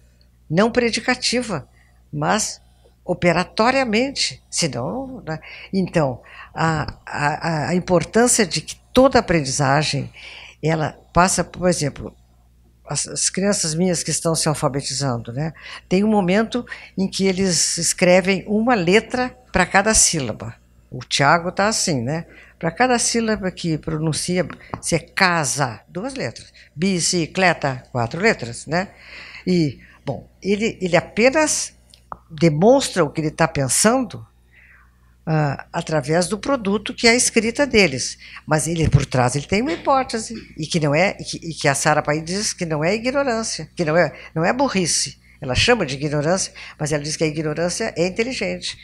não predicativa, mas operatoriamente, senão, né? então a, a, a importância de que toda aprendizagem ela passa, por exemplo, as, as, crianças minhas que estão se alfabetizando, né? Tem um momento em que eles escrevem uma letra para cada sílaba. O Tiago tá assim, né? Para cada sílaba que pronuncia, se é casa, duas letras. Bicicleta, quatro letras, né? E, bom, ele, ele apenas demonstra o que ele está pensando Uh, através do produto que é a escrita deles. Mas ele por trás ele tem uma hipótese e que não é e que, e que a Sara Pai diz que não é ignorância, que não é não é burrice. Ela chama de ignorância, mas ela diz que a ignorância é inteligente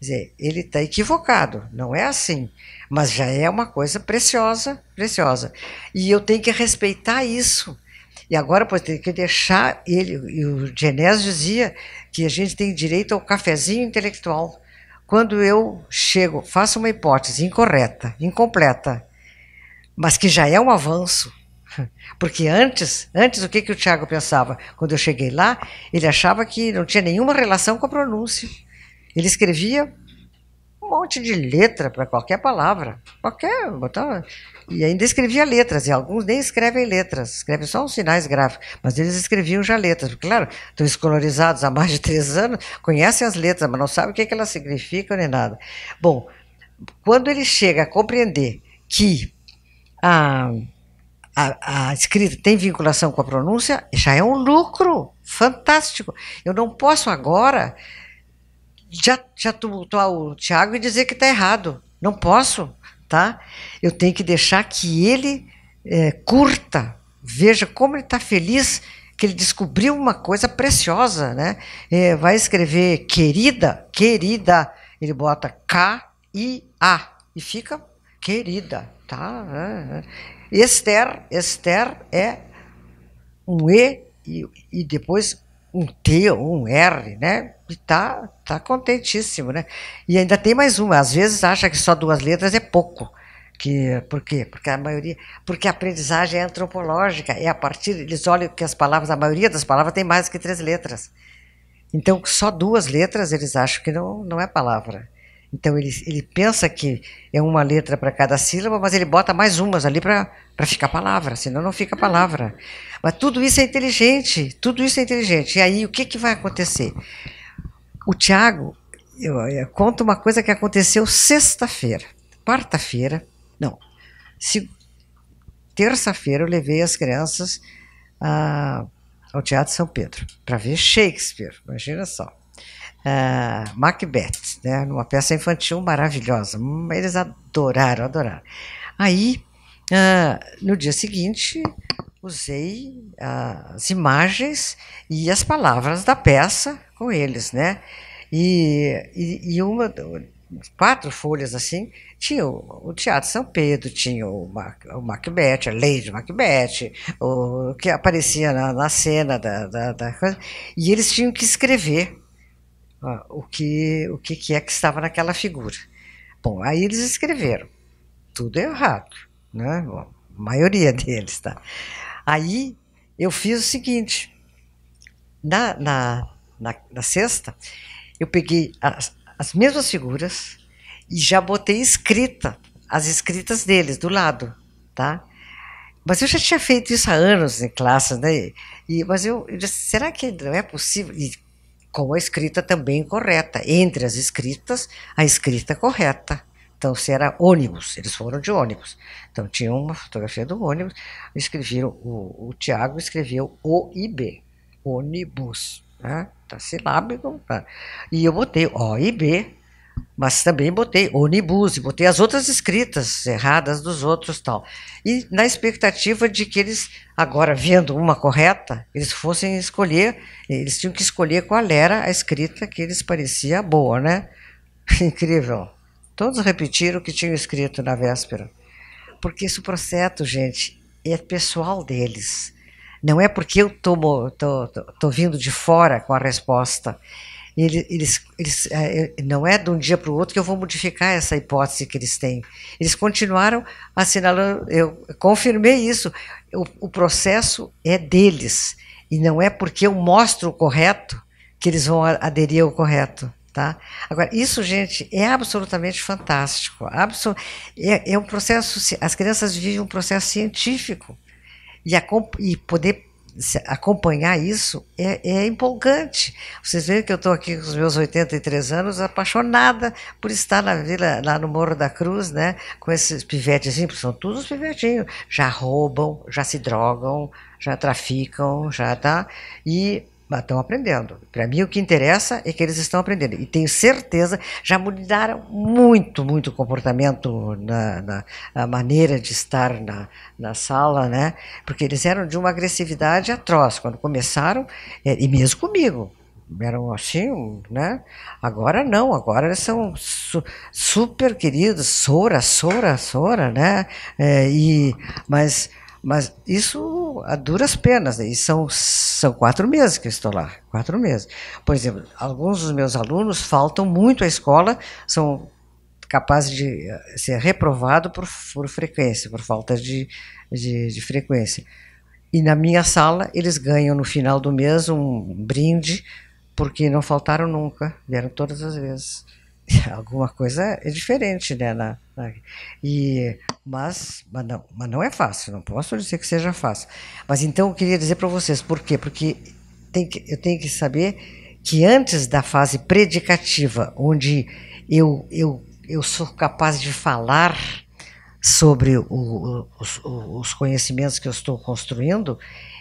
dizer, ele está equivocado, não é assim. Mas já é uma coisa preciosa, preciosa. E eu tenho que respeitar isso. E agora, pois, tem que deixar ele. E o Genésio dizia que a gente tem direito ao cafezinho intelectual. Quando eu chego, faço uma hipótese incorreta, incompleta, mas que já é um avanço. Porque antes, antes o que, que o Tiago pensava? Quando eu cheguei lá, ele achava que não tinha nenhuma relação com a pronúncia. Ele escrevia um monte de letra para qualquer palavra, qualquer, botava, e ainda escrevia letras, e alguns nem escrevem letras, escrevem só os sinais gráficos, mas eles escreviam já letras, porque, claro, estão escolarizados há mais de três anos, conhecem as letras, mas não sabem o que, é que elas significam nem nada. Bom, quando ele chega a compreender que a, a, a escrita tem vinculação com a pronúncia, já é um lucro fantástico. Eu não posso agora já, já tumultuar o Tiago e dizer que está errado. Não posso, tá? Eu tenho que deixar que ele é, curta, veja como ele está feliz que ele descobriu uma coisa preciosa, né? É, vai escrever querida, querida, ele bota K I A e fica querida, tá? É, é. Esther, Esther é um E e, e depois um T ou um R, né? E tá, tá contentíssimo, né? E ainda tem mais uma. Às vezes acha que só duas letras é pouco. Que, por quê? Porque a maioria, porque a aprendizagem é antropológica, é a partir, eles olham que as palavras, a maioria das palavras tem mais que três letras. Então, só duas letras eles acham que não, não é palavra. Então ele, ele pensa que é uma letra para cada sílaba, mas ele bota mais umas ali para ficar palavra, senão não fica palavra. Mas tudo isso é inteligente, tudo isso é inteligente. E aí o que, que vai acontecer? O Tiago eu, eu, conta uma coisa que aconteceu sexta-feira, quarta-feira, não, terça-feira eu levei as crianças ah, ao Teatro São Pedro para ver Shakespeare, imagina só, ah, Macbeth né, numa peça infantil maravilhosa. Hum, eles adoraram, adoraram. Aí, uh, no dia seguinte, usei uh, as imagens e as palavras da peça com eles, né? E, e, e uma quatro folhas assim, tinha o, o, Teatro São Pedro, tinha o, Mac o Macbeth, a Lady Macbeth, o que aparecia na, na cena da, da, da, coisa, e eles tinham que escrever o, que, o que, que é que estava naquela figura. Bom, aí eles escreveram. Tudo errado, né? Bom, a maioria deles, tá? Aí eu fiz o seguinte. Na, na, na, na sexta, eu peguei as, as mesmas figuras e já botei escrita, as escritas deles do lado, tá? Mas eu já tinha feito isso há anos em classes, né? E, mas eu, eu disse, será que não é possível? E com a escrita também correta. Entre as escritas, a escrita correta. Então, se era ônibus, eles foram de ônibus. Então, tinha uma fotografia do ônibus, escreveram, o, o Tiago escreveu O e B, ônibus, né? Tá silábico. Tá. E eu botei O e B, mas também botei onibus, botei as outras escritas erradas dos outros tal. E na expectativa de que eles, agora vendo uma correta, eles fossem escolher, eles tinham que escolher qual era a escrita que eles parecia boa, né? Incrível. Todos repetiram o que tinham escrito na véspera. Porque esse processo, gente, é pessoal deles. Não é porque eu estou tô, tô, tô, tô, vindo de fora com a resposta. E eles, eles, é, é, não é de um dia para o outro que eu vou modificar essa hipótese que eles têm. Eles continuaram assinalando, eu confirmei isso. O, o processo é deles. E não é porque eu mostro o correto que eles vão aderir ao correto. Tá? Agora, isso, gente, é absolutamente fantástico. Absol é, é um processo. As crianças vivem um processo científico. E, a, e poder acompanhar isso é, é empolgante. Vocês veem que eu estou aqui com os meus 83 anos, apaixonada por estar na vila, lá no Morro da Cruz, né? Com esses pivetezinhos, são todos pivetinhos. Já roubam, já se drogam, já traficam, já tá. E mas estão aprendendo. Para mim, o que interessa é que eles estão aprendendo. E tenho certeza, já mudaram muito, muito o comportamento, na, na a maneira de estar na, na sala, né? Porque eles eram de uma agressividade atroz. Quando começaram, é, e mesmo comigo, eram assim, né? Agora não, agora eles são su super queridos, Sora, Sora, Sora, né? É, e, mas mas isso a duras penas, né? e são, são quatro meses que eu estou lá, quatro meses. Por exemplo, alguns dos meus alunos faltam muito à escola, são capazes de eh, ser reprovados por, por frequência, por falta de, de, de frequência. E na minha sala, eles ganham no final do mês um brinde, porque não faltaram nunca, vieram todas as vezes. alguma coisa é diferente, né? Na, na, e, mas, mas, não, mas não é fácil, não posso dizer que seja fácil. Mas então eu queria dizer para vocês por quê? Porque tem que, eu tenho que saber que antes da fase predicativa, onde eu, eu, eu sou capaz de falar sobre o, os, os conhecimentos que eu estou construindo,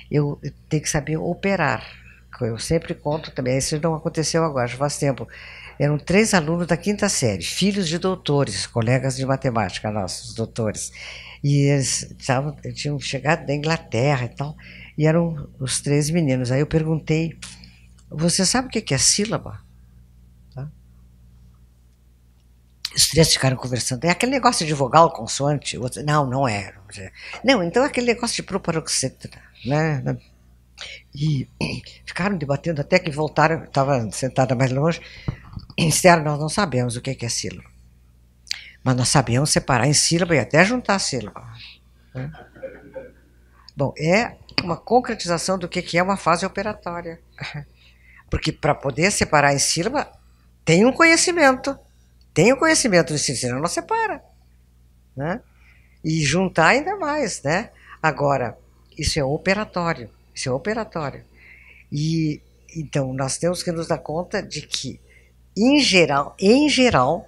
eu tenho que saber operar. Eu sempre conto também, isso não aconteceu agora, já faz tempo eram três alunos da quinta série, filhos de doutores, colegas de matemática nossos, doutores. E eles tavam, tinham chegado da Inglaterra e tal, e eram os três meninos. Aí eu perguntei: Você sabe o que é sílaba? Tá? Os três ficaram conversando. É aquele negócio de vogal, consoante? Outro, não, não era. É. Não, então é aquele negócio de proparoxetina, né? E ficaram debatendo até que voltaram, estava sentada mais longe externo nós não sabemos o que é, é sílaba. Mas nós sabemos separar em sílaba e até juntar sílaba. Né? Bom, é uma concretização do que é uma fase operatória. Porque para poder separar em sílaba, tem um conhecimento. Tem o um conhecimento de sílaba, senão não separa. Né? E juntar ainda mais, né? Agora, isso é operatório. Isso é operatório. E então nós temos que nos dar conta de que em geral, em geral,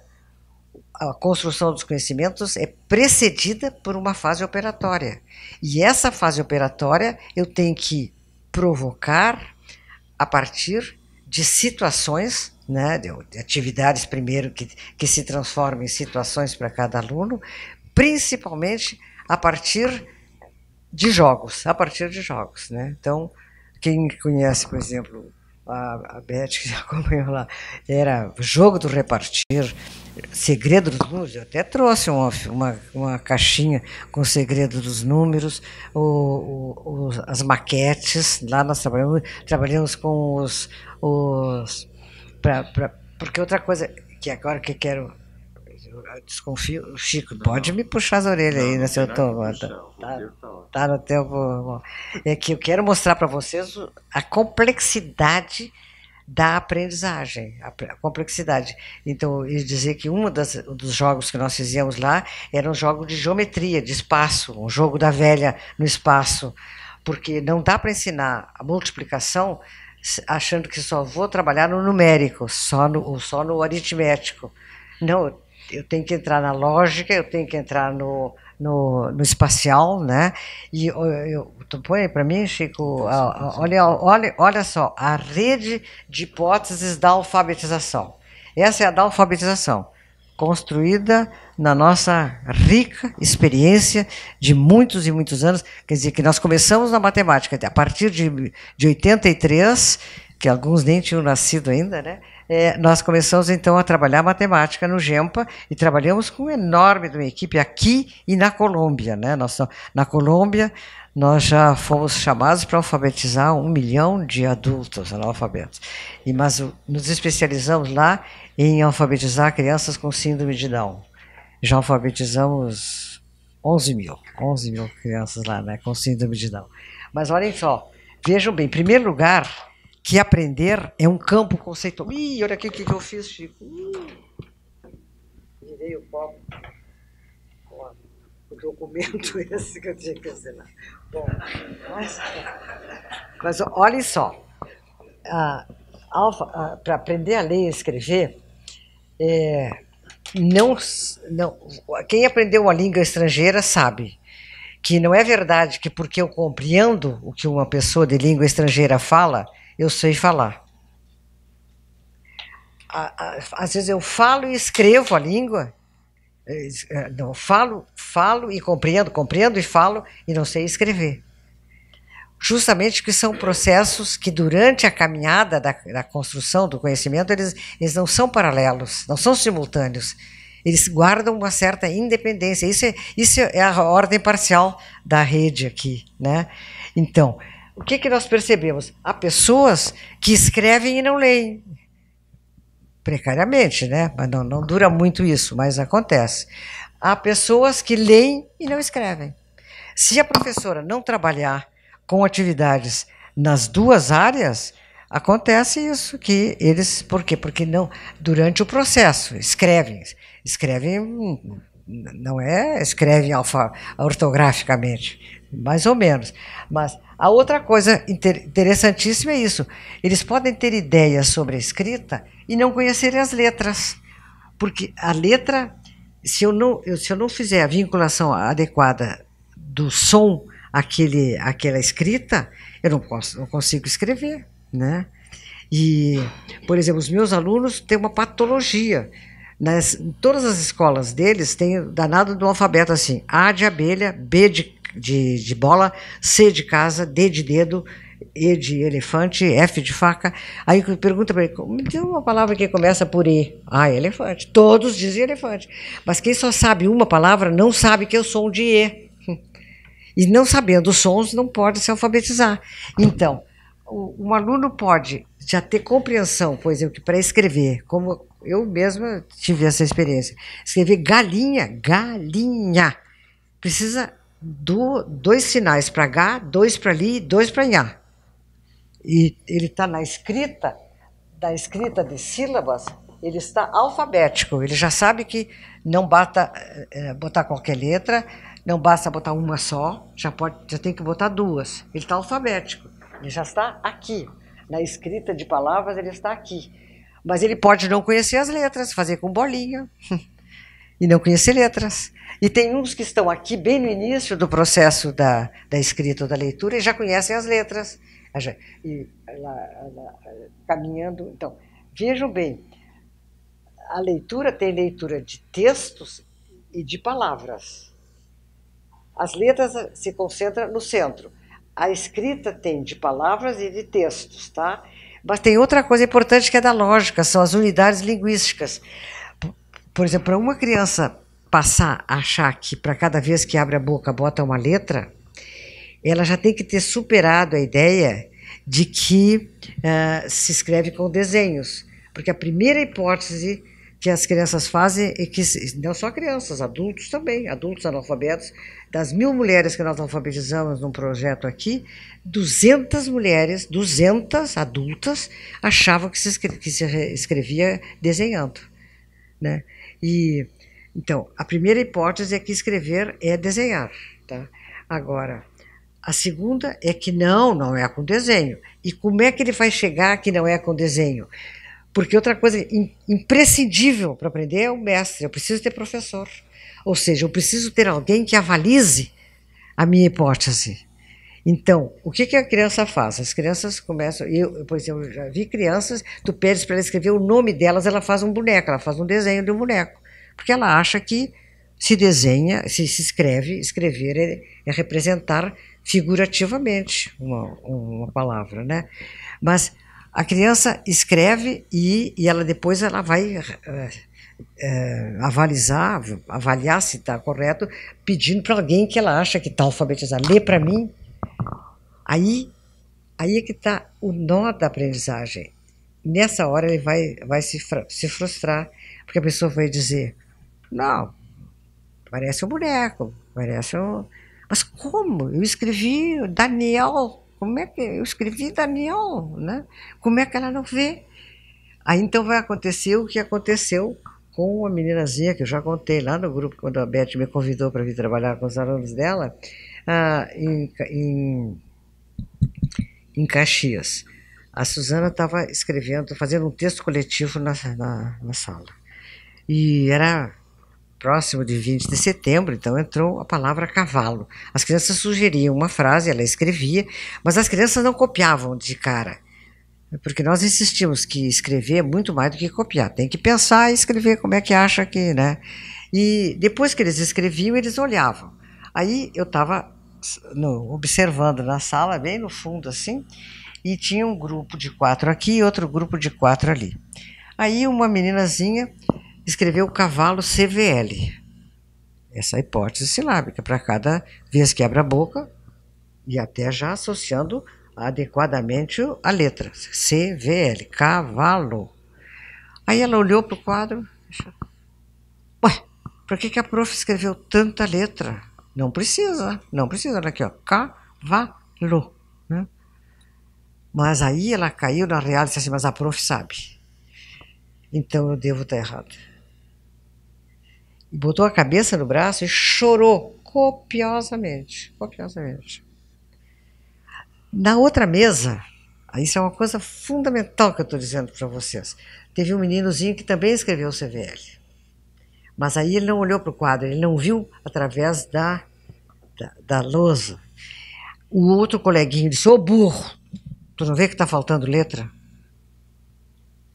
a construção dos conhecimentos é precedida por uma fase operatória. E essa fase operatória eu tenho que provocar a partir de situações, né, de atividades primeiro que, que se transformam em situações para cada aluno, principalmente a partir de jogos, a partir de jogos, né? Então, quem conhece, por exemplo, a, a Beth que acompanhou lá, era jogo do repartir, segredo dos números, eu até trouxe uma, uma, uma caixinha com segredo dos números, o, o, as maquetes, lá nós trabalhamos, trabalhamos com os. os pra, pra, porque outra coisa que agora que quero desconfio. Chico, não, pode me puxar as orelhas não, aí, né, é seu Thomas? Tá, tá, tá no tempo. Bom. É que eu quero mostrar para vocês a complexidade da aprendizagem, a complexidade. Então, e dizer que um, das, dos jogos que nós fizemos lá era um jogo de geometria, de espaço, um jogo da velha no espaço, porque não dá para ensinar a multiplicação achando que só vou trabalhar no numérico, só no, só no aritmético. Não, eu tenho que entrar na lógica, eu tenho que entrar no, no, no espacial, né? E eu, eu, tu põe para mim, Chico, tá tá olha, olha, olha só, a rede de hipóteses da alfabetização. Essa é a da alfabetização, construída na nossa rica experiência de muitos e muitos anos. Quer dizer, que nós começamos na matemática, a partir de, de 83, que alguns nem tinham nascido ainda, né? É, nós começamos então a trabalhar matemática no GEMPA e trabalhamos com uma enorme uma equipe aqui e na Colômbia, né? Nós, na Colômbia nós já fomos chamados para alfabetizar um milhão de adultos analfabetos, e mas nos especializamos lá em alfabetizar crianças com síndrome de Down. Já alfabetizamos 11 mil, 11 mil crianças lá, né, com síndrome de Down. Mas olhem só, vejam bem, em primeiro lugar que aprender é um campo conceitual. Ih, olha aqui o que, eu fiz, Chico. Virei o copo o documento esse que eu tinha que assinar. Bom, mas, mas olhem só. Ah, ah, para aprender a ler e escrever, é, não, não, quem aprendeu uma língua estrangeira sabe que não é verdade que porque eu compreendo o que uma pessoa de língua estrangeira fala, eu sei falar. Às vezes eu falo e escrevo a língua, é, é, não, falo, falo e compreendo, compreendo e falo e não sei escrever. Justamente porque são processos que, durante a caminhada da, da construção do conhecimento, eles, eles não são paralelos, não são simultâneos. Eles guardam uma certa independência. Isso é, isso é a ordem parcial da rede aqui. Né? Então, o que, que nós percebemos? Há pessoas que escrevem e não leem. Precariamente, né? Mas não, não dura muito isso, mas acontece. Há pessoas que leem e não escrevem. Se a professora não trabalhar com atividades nas duas áreas, acontece isso que eles por quê? Porque não durante o processo escrevem, escrevem hum, não é escrevem alfa, ortograficamente, mais ou menos. Mas a outra coisa interessantíssima é isso. Eles podem ter ideias sobre a escrita e não conhecerem as letras. Porque a letra, se eu não, se eu não fizer a vinculação adequada do som àquele, àquela escrita, eu não, posso, não consigo escrever. Né? E, por exemplo, os meus alunos têm uma patologia. Nas, em todas as escolas deles tem danado do alfabeto assim: A de abelha, B de de, de bola, C de casa, D de dedo, E de elefante, F de faca. Aí pergunta para ele, me tem uma palavra que começa por E. Ah, elefante. Todos dizem elefante. Mas quem só sabe uma palavra não sabe que é o som de E. E não sabendo os sons, não pode se alfabetizar. Então, um aluno pode já ter compreensão, por exemplo, que para escrever, como eu mesma tive essa experiência, escrever galinha, galinha, precisa do, dois sinais para H, dois para ali, dois para Nhá. E ele está na escrita, da escrita de sílabas, ele está alfabético. Ele já sabe que não basta é, botar qualquer letra, não basta botar uma só, já, pode, já tem que botar duas. Ele está alfabético. Ele já está aqui. Na escrita de palavras, ele está aqui. Mas ele pode não conhecer as letras, fazer com bolinha e não conhecer letras. E tem uns que estão aqui bem no início do processo da, da escrita ou da leitura e já conhecem as letras. E, lá, lá, caminhando. Então, vejam bem, a leitura tem leitura de textos e de palavras. As letras se concentram no centro. A escrita tem de palavras e de textos, tá? Mas tem outra coisa importante que é da lógica, são as unidades linguísticas. Por exemplo, para uma criança passar a achar que para cada vez que abre a boca bota uma letra, ela já tem que ter superado a ideia de que uh, se escreve com desenhos. Porque a primeira hipótese que as crianças fazem, e é que não só crianças, adultos também, adultos analfabetos, das mil mulheres que nós alfabetizamos num projeto aqui, 200 mulheres, 200 adultas, achavam que se, escrevia desenhando. Né? E então, a primeira hipótese é que escrever é desenhar, tá? Agora, a segunda é que não, não é com desenho. E como é que ele vai chegar que não é com desenho? Porque outra coisa imprescindível para aprender é o mestre, eu preciso ter professor. Ou seja, eu preciso ter alguém que avalize a minha hipótese. Então, o que, que a criança faz? As crianças começam. Eu, por exemplo, já vi crianças, tu pedes para ela escrever o nome delas, ela faz um boneco, ela faz um desenho de um boneco porque ela acha que se desenha, se, se escreve, escrever é, é representar figurativamente uma, uma, palavra, né? Mas a criança escreve e, e ela depois ela vai é, é, avalizar, avaliar se está correto, pedindo para alguém que ela acha que está alfabetizado, lê para mim. Aí, aí é que está o nó da aprendizagem. Nessa hora ele vai, vai se, se frustrar, porque a pessoa vai dizer, não, parece um boneco, parece um... Mas como? Eu escrevi Daniel, como é que... Eu escrevi Daniel, né? Como é que ela não vê? Aí então vai acontecer o que aconteceu com uma meninazinha que eu já contei lá no grupo, quando a Beth me convidou para vir trabalhar com os alunos dela, ah, em, em, em Caxias. A Suzana estava escrevendo, fazendo um texto coletivo na, na, na sala. E era próximo de 20 de setembro, então entrou a palavra cavalo. As crianças sugeriam uma frase, ela escrevia, mas as crianças não copiavam de cara. É porque nós insistimos que escrever é muito mais do que copiar. Tem que pensar e escrever como é que acha que, né? E depois que eles escreviam, eles olhavam. Aí eu estava observando na sala, bem no fundo assim, e tinha um grupo de quatro aqui e outro grupo de quatro ali. Aí uma meninazinha escreveu o cavalo CVL. Essa é hipótese silábica, para cada vez que abre a boca, e até já associando adequadamente a letra. CVL, cavalo. Aí ela olhou para o quadro. Ué, por que, que a prof escreveu tanta letra? Não precisa, não precisa. Olha aqui, ó. Cavalo. Né? Mas aí ela caiu na real e disse assim, mas a prof sabe. Então eu devo estar tá errado botou a cabeça no braço e chorou copiosamente, copiosamente. Na outra mesa, isso é uma coisa fundamental que eu estou dizendo para vocês. Teve um meninozinho que também escreveu o CVL, mas aí ele não olhou para o quadro, ele não viu através da da, da lousa. O outro coleguinho disse: Ô burro, tu não vê que está faltando letra?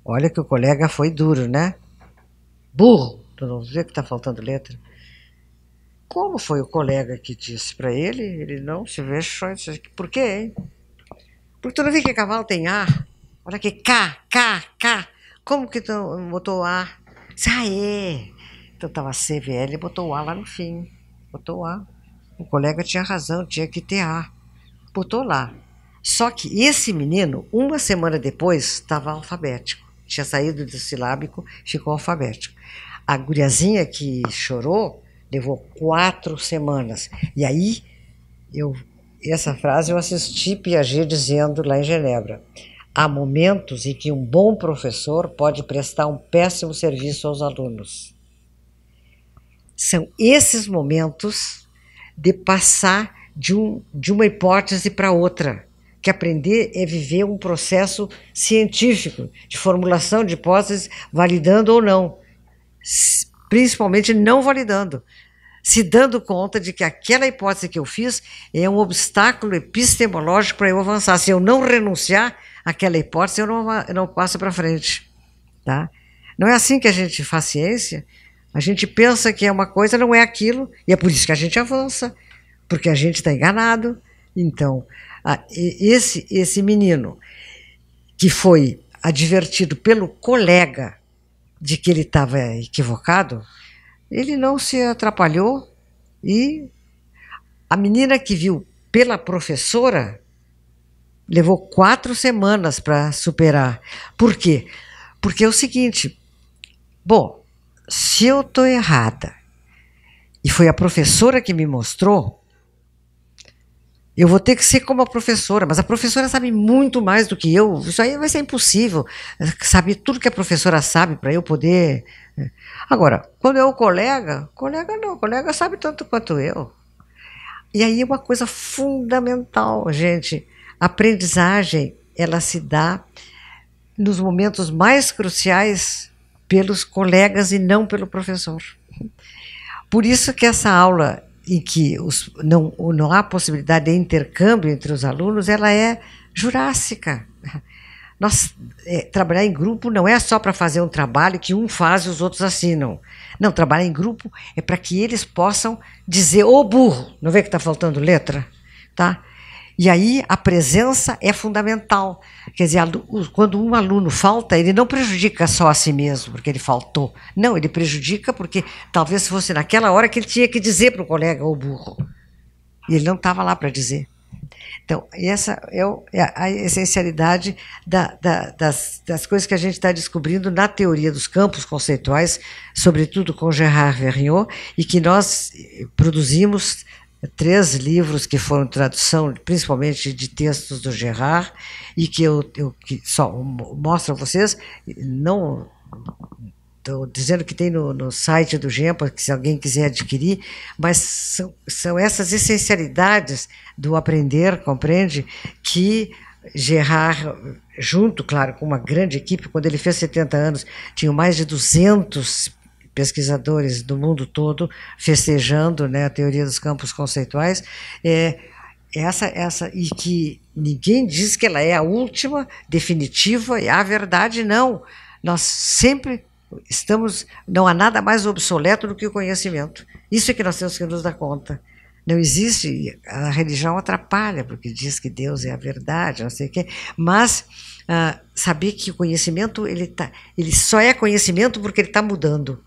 Olha que o colega foi duro, né? Burro, do novo que está faltando letra. Como foi o colega que disse para ele, ele não se vexou. Por quê, hein? Porque tu não vê que cavalo tem ar? Olha aqui, cá, cá, cá. Como que tu botou ar? Aê! Ah, é. Então estava CVL e botou ar lá no fim. Botou ar. O colega tinha razão, tinha que ter ar. Botou lá. Só que esse menino, uma semana depois, estava alfabético. Tinha saído do silábico, ficou alfabético. A guriazinha que chorou levou quatro semanas. E aí, eu, essa frase eu assisti Piaget dizendo lá em Genebra. Há momentos em que um bom professor pode prestar um péssimo serviço aos alunos. São esses momentos de passar de, um, de uma hipótese para outra. Que aprender é viver um processo científico de formulação de hipóteses, validando ou não principalmente não validando, se dando conta de que aquela hipótese que eu fiz é um obstáculo epistemológico para eu avançar. Se eu não renunciar àquela hipótese, eu não, eu não passo para frente. Tá? Não é assim que a gente faz ciência. A gente pensa que é uma coisa, não é aquilo, e é por isso que a gente avança, porque a gente está enganado. Então, esse, esse menino que foi advertido pelo colega de que ele estava equivocado, ele não se atrapalhou e a menina que viu pela professora levou quatro semanas para superar. Por quê? Porque é o seguinte: bom, se eu estou errada e foi a professora que me mostrou, eu vou ter que ser como a professora, mas a professora sabe muito mais do que eu. Isso aí vai ser impossível. Saber tudo que a professora sabe para eu poder. Né? Agora, quando é o colega, colega não, colega sabe tanto quanto eu. E aí é uma coisa fundamental, gente, a aprendizagem ela se dá nos momentos mais cruciais pelos colegas e não pelo professor. Por isso que essa aula em que os, não, não há possibilidade de intercâmbio entre os alunos, ela é jurássica. Nós, é, trabalhar em grupo não é só para fazer um trabalho que um faz e os outros assinam. Não, trabalhar em grupo é para que eles possam dizer, ô burro, não vê que está faltando letra? Tá? E aí a presença é fundamental. Quer dizer, quando um aluno falta, ele não prejudica só a si mesmo, porque ele faltou. Não, ele prejudica porque talvez fosse naquela hora que ele tinha que dizer para o colega ou burro. E ele não estava lá para dizer. Então, essa é, é a essencialidade da, da, das, das coisas que a gente está descobrindo na teoria dos campos conceituais, sobretudo com Gerard Verriot, e que nós eh, produzimos é três livros que foram tradução, principalmente de textos do Gerard, e que eu, eu que só mostro a vocês, não estou dizendo que tem no, no, site do GEMPA, que se alguém quiser adquirir, mas são, são essas essencialidades do aprender, compreende, que Gerard, junto, claro, com uma grande equipe, quando ele fez 70 anos, tinha mais de 200 pesquisadores do mundo todo festejando né, a teoria dos campos conceituais. É, essa, essa, e que ninguém diz que ela é a última, definitiva, e a verdade não. Nós sempre estamos. Não há nada mais obsoleto do que o conhecimento. Isso é que nós temos que nos dar conta. Não existe. A religião atrapalha, porque diz que Deus é a verdade, não sei o quê. Mas. Uh, saber que o conhecimento ele, tá, ele só é conhecimento porque ele está mudando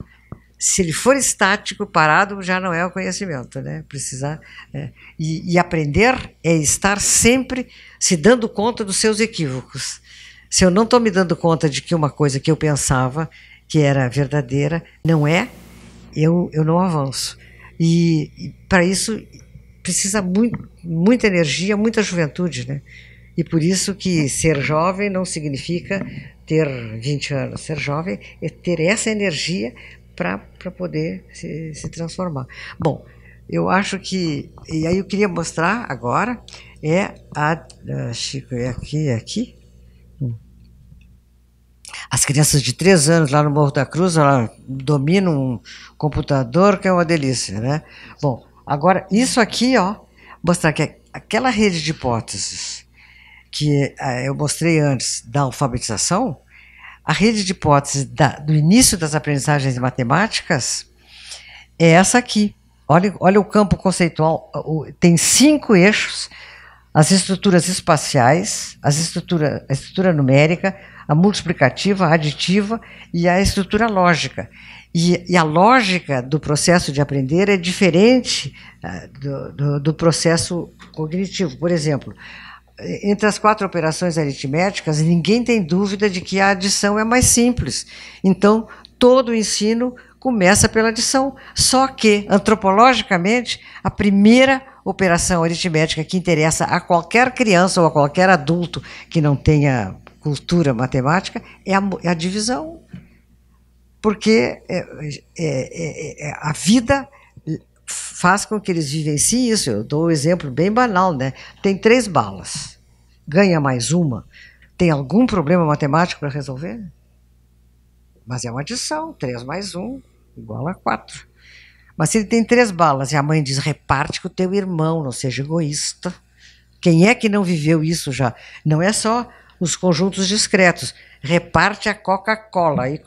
se ele for estático, parado, já não é o conhecimento, né? Precisar é. e, e, aprender é estar sempre se dando conta dos seus equívocos. Se eu não estou me dando conta de que uma coisa que eu pensava que era verdadeira não é, eu, eu não avanço. E, e para isso precisa muito, muita energia, muita juventude, né? E por isso que ser jovem não significa ter 20 anos. Ser jovem é ter essa energia para poder se, se transformar. Bom, eu acho que. E aí eu queria mostrar agora é a. Chico, é aqui, é aqui. Hum. As crianças de três anos lá no Morro da Cruz, ela domina um computador que é uma delícia, né? Bom, agora isso aqui, ó, mostrar que aquela rede de hipóteses que eh, eu mostrei antes da alfabetização, a rede de hipóteses da, do início das aprendizagens matemáticas é essa aqui. Olha, olha o campo conceitual, tem cinco eixos: as estruturas espaciais, as estrutura, a estrutura numérica, a multiplicativa, a aditiva e a estrutura lógica. E, e a lógica do processo de aprender é diferente ah, do, do, do processo cognitivo. Por exemplo, entre as quatro operações aritméticas, ninguém tem dúvida de que a adição é mais simples. Então, todo o ensino começa pela adição. Só que, antropologicamente, a primeira operação aritmética que interessa a qualquer criança ou a qualquer adulto que não tenha cultura matemática é a, é a divisão. Porque é, é, é, é a vida faz com que eles vivenciem isso. Eu dou um exemplo bem banal, né? Tem três balas, ganha mais uma. Tem algum problema matemático para resolver? Mas é uma adição, três mais um igual a quatro. Mas se ele tem três balas e a mãe diz, reparte com o teu irmão, não seja egoísta. Quem é que não viveu isso já? Não é só os conjuntos discretos. Reparte a Coca-Cola. Aí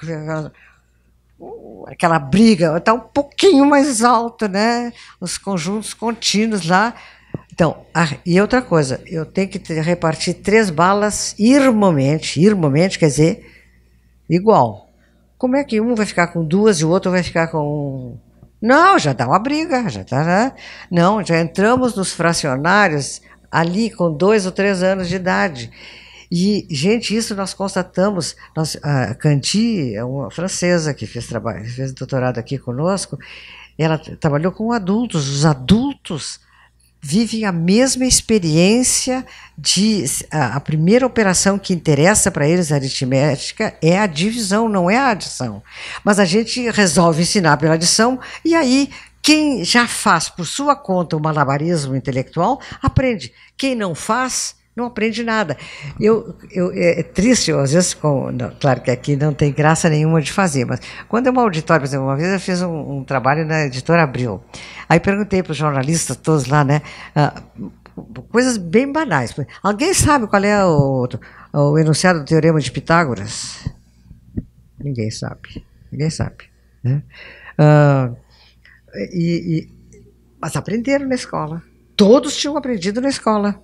aquela briga, está um pouquinho mais alto, né? Os conjuntos contínuos lá. Então, e outra coisa, eu tenho que ter, repartir três balas irmamente, irmamente quer dizer igual. Como é que um vai ficar com duas e o outro vai ficar com Não, já dá uma briga, já tá, né? Não, já entramos nos fracionários ali com dois ou três anos de idade. E, gente, isso nós constatamos. Nós, a Canty, é uma francesa que fez, trabalho, fez doutorado aqui conosco. Ela trabalhou com adultos. Os adultos vivem a mesma experiência de a, a primeira operação que interessa para eles aritmética é a divisão, não é a adição. Mas a gente resolve ensinar pela adição e aí quem já faz por sua conta o malabarismo intelectual aprende. Quem não faz não aprende nada. Eu, eu, é, é triste, às vezes, com, não, claro que aqui não tem graça nenhuma de fazer, mas quando é um auditório, por exemplo, uma vez eu fiz um, um trabalho na editora Abril. Aí perguntei para os jornalistas todos lá, né? Uh, coisas bem banais. Alguém sabe qual é o, o enunciado do Teorema de Pitágoras? Ninguém sabe. Ninguém sabe. Né? Uh, e, e, mas aprenderam na escola. Todos tinham aprendido na escola.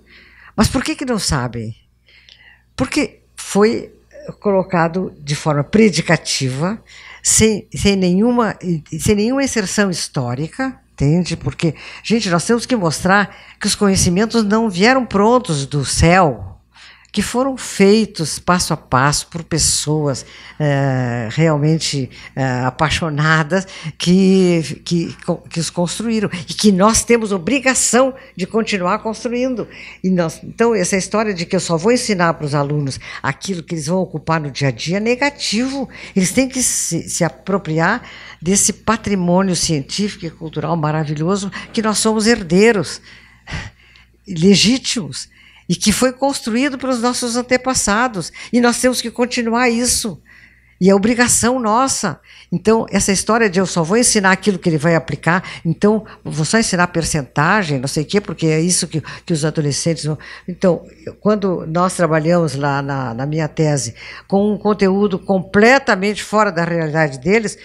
Mas por que, que não sabem? Porque foi colocado de forma predicativa, sem, sem, nenhuma, sem nenhuma inserção histórica, entende? Porque, gente, nós temos que mostrar que os conhecimentos não vieram prontos do céu, que foram feitos passo a passo por pessoas é, realmente é, apaixonadas que, que, que os construíram e que nós temos obrigação de continuar construindo. Nós, então, essa história de que eu só vou ensinar para os alunos aquilo que eles vão ocupar no dia a dia é negativo. Eles têm que se, se apropriar desse patrimônio científico e cultural maravilhoso que nós somos herdeiros legítimos e que foi construído pelos nossos antepassados. E nós temos que continuar isso. E é obrigação nossa. Então, essa história de eu só vou ensinar aquilo que ele vai aplicar, então vou só ensinar percentagem, não sei o quê, porque é isso que, que os adolescentes vão. Então, quando nós trabalhamos lá na, na minha tese com um conteúdo completamente fora da realidade deles,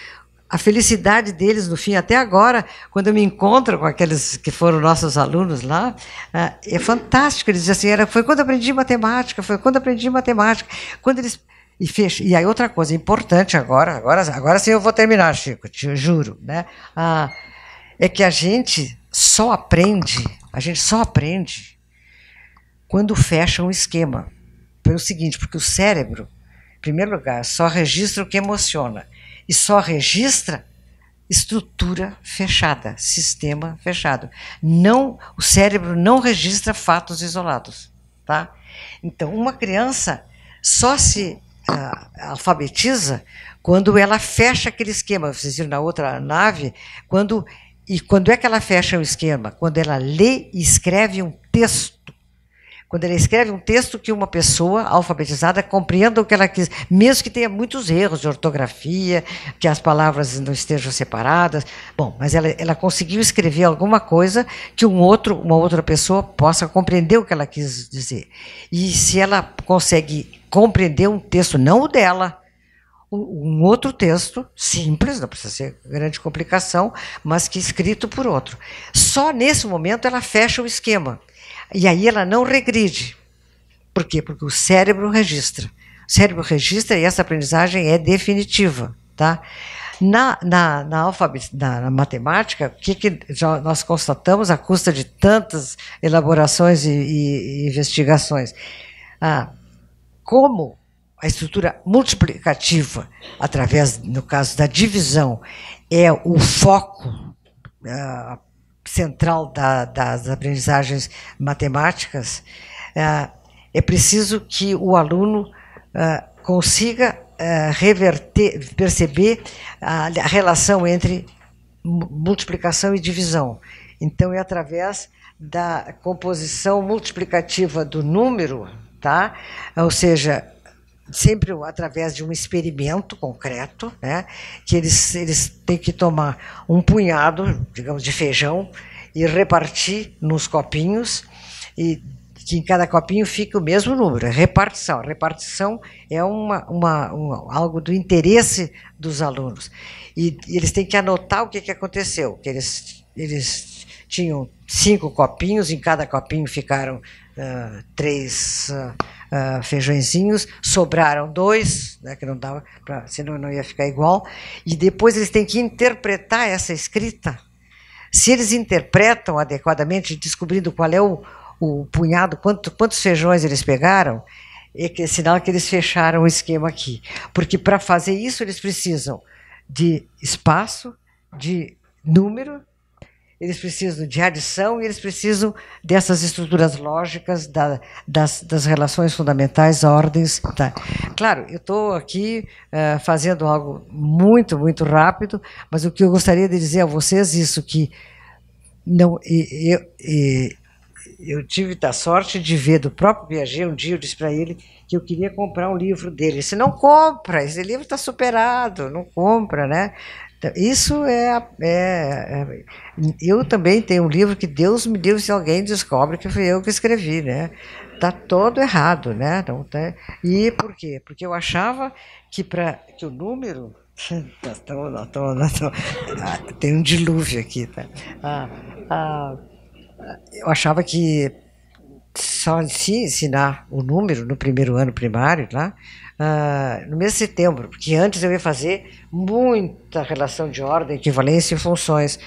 a felicidade deles no fim, até agora, quando eu me encontro com aqueles que foram nossos alunos lá, ah, é fantástico. Eles dizem assim: era, foi quando aprendi matemática, foi quando aprendi matemática. Quando eles. E, fecha. e aí, outra coisa importante agora, agora, agora sim eu vou terminar, Chico, te juro, né? Ah, é que a gente só aprende, a gente só aprende quando fecha um esquema. o seguinte, porque o cérebro, em primeiro lugar, só registra o que emociona e só registra estrutura fechada, sistema fechado. Não, o cérebro não registra fatos isolados, tá? Então, uma criança só se ah, alfabetiza quando ela fecha aquele esquema. Vocês viram na outra nave, quando e quando é que ela fecha o esquema? Quando ela lê e escreve um texto quando ela escreve um texto que uma pessoa alfabetizada compreenda o que ela quis, mesmo que tenha muitos erros de ortografia, que as palavras não estejam separadas. Bom, mas ela, ela conseguiu escrever alguma coisa que um outro, uma outra pessoa possa compreender o que ela quis dizer. E se ela consegue compreender um texto, não o dela, um outro texto simples, não precisa ser grande complicação, mas que escrito por outro. Só nesse momento ela fecha o esquema. E aí ela não regride. Por quê? Porque o cérebro registra. O cérebro registra e essa aprendizagem é definitiva. Tá? Na, na, na, alfabet, na, na matemática, o que, que nós constatamos à custa de tantas elaborações e, e, e investigações? Ah, como a estrutura multiplicativa, através, no caso da divisão, é o foco, a ah, central da, das aprendizagens matemáticas, eh, é preciso que o aluno eh, consiga eh, reverter, perceber a relação entre multiplicação e divisão. Então, é através da composição multiplicativa do número, tá? ou seja, sempre através de um experimento concreto, né, que eles, eles têm que tomar um punhado, digamos, de feijão e repartir nos copinhos e que em cada copinho fica o mesmo número, é repartição. Repartição é uma, uma, algo do interesse dos alunos. E, e eles têm que anotar o que, que aconteceu, que eles, eles tinham cinco copinhos, em cada copinho ficaram uh, três... Uh, uh, feijõezinhos, sobraram dois, né, que não dava, pra, senão não ia ficar igual, e depois eles têm que interpretar essa escrita. Se eles interpretam adequadamente, descobrindo qual é o, o punhado, quanto, quantos feijões eles pegaram, é, que, é sinal que eles fecharam o esquema aqui. Porque para fazer isso eles precisam de espaço, de número eles precisam de adição e eles precisam dessas estruturas lógicas da, das, das, relações fundamentais, ordens. Tá. Claro, eu estou aqui uh, fazendo algo muito, muito rápido, mas o que eu gostaria de dizer a vocês é isso que não e, eu, e, eu tive a sorte de ver do próprio Piaget um dia eu disse para ele que eu queria comprar um livro dele. Se não compra, esse livro está superado, não compra, né? Então, isso é, é, é, Eu também tenho um livro que Deus me deu se alguém descobre que fui eu que escrevi, né? Tá todo errado, né? Então, tá, e por quê? Porque eu achava que, para que o número. tá tamo, nós tamo, nós ah, tem um dilúvio aqui, tá? Ah, ah, eu achava que só se ensinar o número no primeiro ano primário lá. Tá? Uh, no mês de setembro, porque antes eu ia fazer muita relação de ordem, equivalência e funções.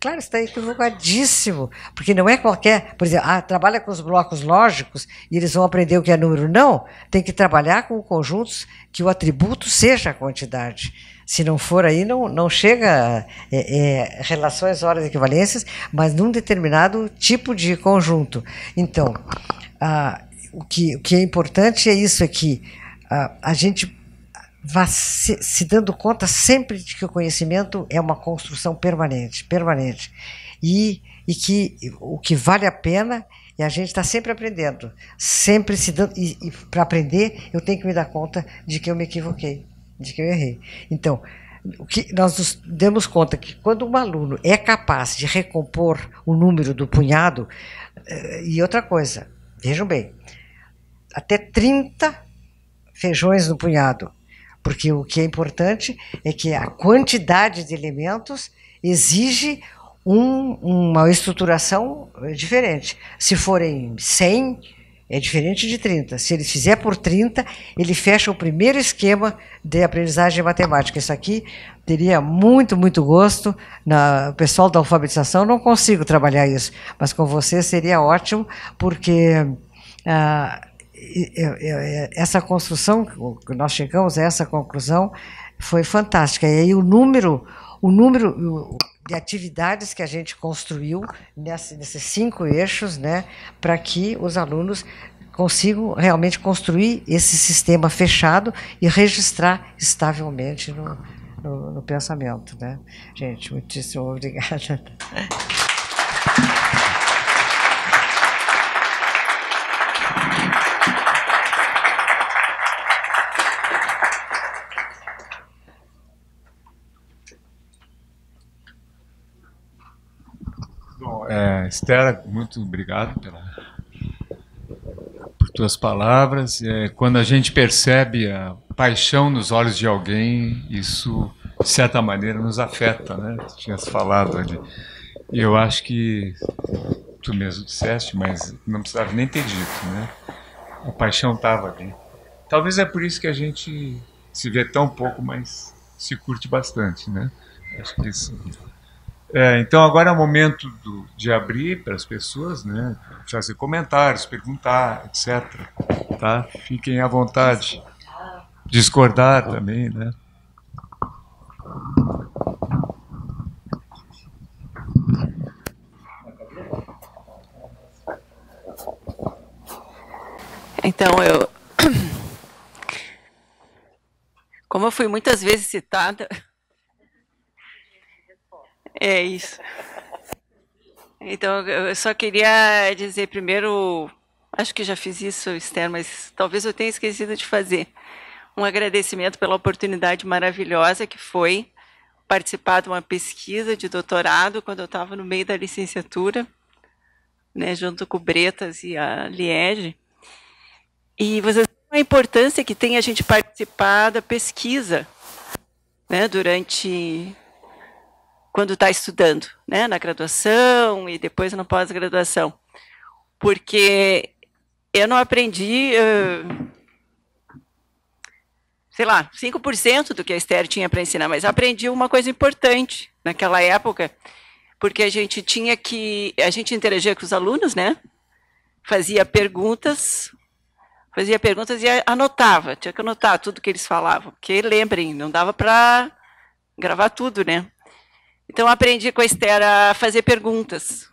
Claro, está equivocadíssimo, porque não é qualquer. Por exemplo, ah, trabalha com os blocos lógicos e eles vão aprender o que é número. Não, tem que trabalhar com conjuntos que o atributo seja a quantidade. Se não for aí, não, não chega é, é, relações, horas e equivalências, mas num determinado tipo de conjunto. Então, ah, o, que, o que é importante é isso aqui. É a, ah, a gente vá se, se dando conta sempre de que o conhecimento é uma construção permanente, permanente. E, e que o que vale a pena e é a gente está sempre aprendendo, sempre se dando. E, e para aprender, eu tenho que me dar conta de que eu me equivoquei, de que eu errei. Então, o que nós nos demos conta que quando um aluno é capaz de recompor o número do punhado, eh, e outra coisa, vejam bem, até 30 feijões no punhado, porque o que é importante é que a quantidade de elementos exige um, uma estruturação eh, diferente. Se forem 100, é diferente de 30. Se ele fizer por 30, ele fecha o primeiro esquema de aprendizagem matemática. Isso aqui teria muito, muito gosto. Na, o pessoal da alfabetização não consigo trabalhar isso, mas com você seria ótimo, porque ah, essa construção que nós chegamos a essa conclusão foi fantástica e aí o número o número de atividades que a gente construiu nesses cinco eixos né para que os alunos consigam realmente construir esse sistema fechado e registrar estavelmente no, no, no pensamento né gente muitíssimo obrigada é, muito obrigado pela, por tuas palavras. É, quando a gente percebe a paixão nos olhos de alguém, isso, de certa maneira, nos afeta, né? Tu tinhas falado ali. Eu acho que tu mesmo disseste, mas não precisava nem ter dito, né? A paixão estava ali. Talvez é por isso que a gente se vê tão pouco, mas se curte bastante, né? Acho que é isso é, então agora é o momento do, de abrir para as pessoas, né? Fazer comentários, perguntar, etc. Tá? Fiquem à vontade. Discordar também, né? Então eu, como eu fui muitas vezes citada é isso. Então, eu só queria dizer primeiro, acho que já fiz isso, Esther, mas talvez eu tenha esquecido de fazer. Um agradecimento pela oportunidade maravilhosa que foi participar de uma pesquisa de doutorado quando eu estava no meio da licenciatura, né, junto com o Bretas e a Liege. E vocês a importância que tem a gente participar da pesquisa, né, durante quando está estudando, né, na graduação e depois na pós-graduação, porque eu não aprendi, uh, sei lá, 5% do que a Esther tinha para ensinar, mas aprendi uma coisa importante naquela época, porque a gente tinha que, a gente interagia com os alunos, né, fazia perguntas, fazia perguntas e anotava, tinha que anotar tudo que eles falavam, porque lembrem, não dava para gravar tudo, né? Então, aprendi com a Esther a fazer perguntas.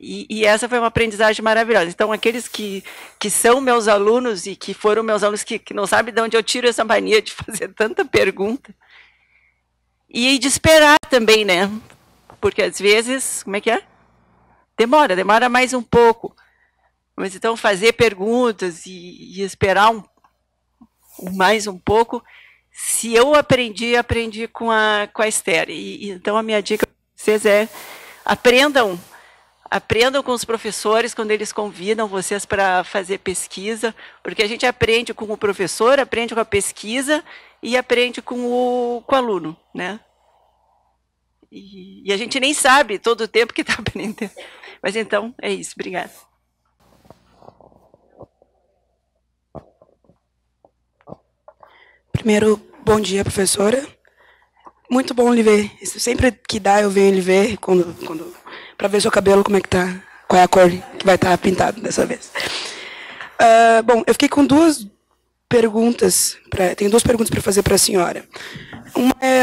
E, e, essa foi uma aprendizagem maravilhosa. Então, aqueles que, que são meus alunos e que foram meus alunos, que, que não sabem de onde eu tiro essa mania de fazer tanta pergunta. E de esperar também, né? Porque às vezes, como é que é? Demora, demora mais um pouco. Mas então, fazer perguntas e, e esperar um, mais um pouco se eu aprendi, aprendi com a, com a Esther. E, então, a minha dica para vocês é aprendam. Aprendam com os professores quando eles convidam vocês para fazer pesquisa, porque a gente aprende com o professor, aprende com a pesquisa e aprende com o, com o aluno, né? E, e a gente nem sabe todo o tempo que está aprendendo. Mas então, é isso. Obrigada. Primeiro, bom dia, professora. Muito bom lhe ver. Sempre que dá, eu venho lhe ver quando, quando, para ver seu cabelo, como é que tá, qual é a cor que vai estar tá pintado dessa vez. Uh, bom, eu fiquei com duas perguntas. Pra, tenho duas perguntas para fazer para a senhora. Uma é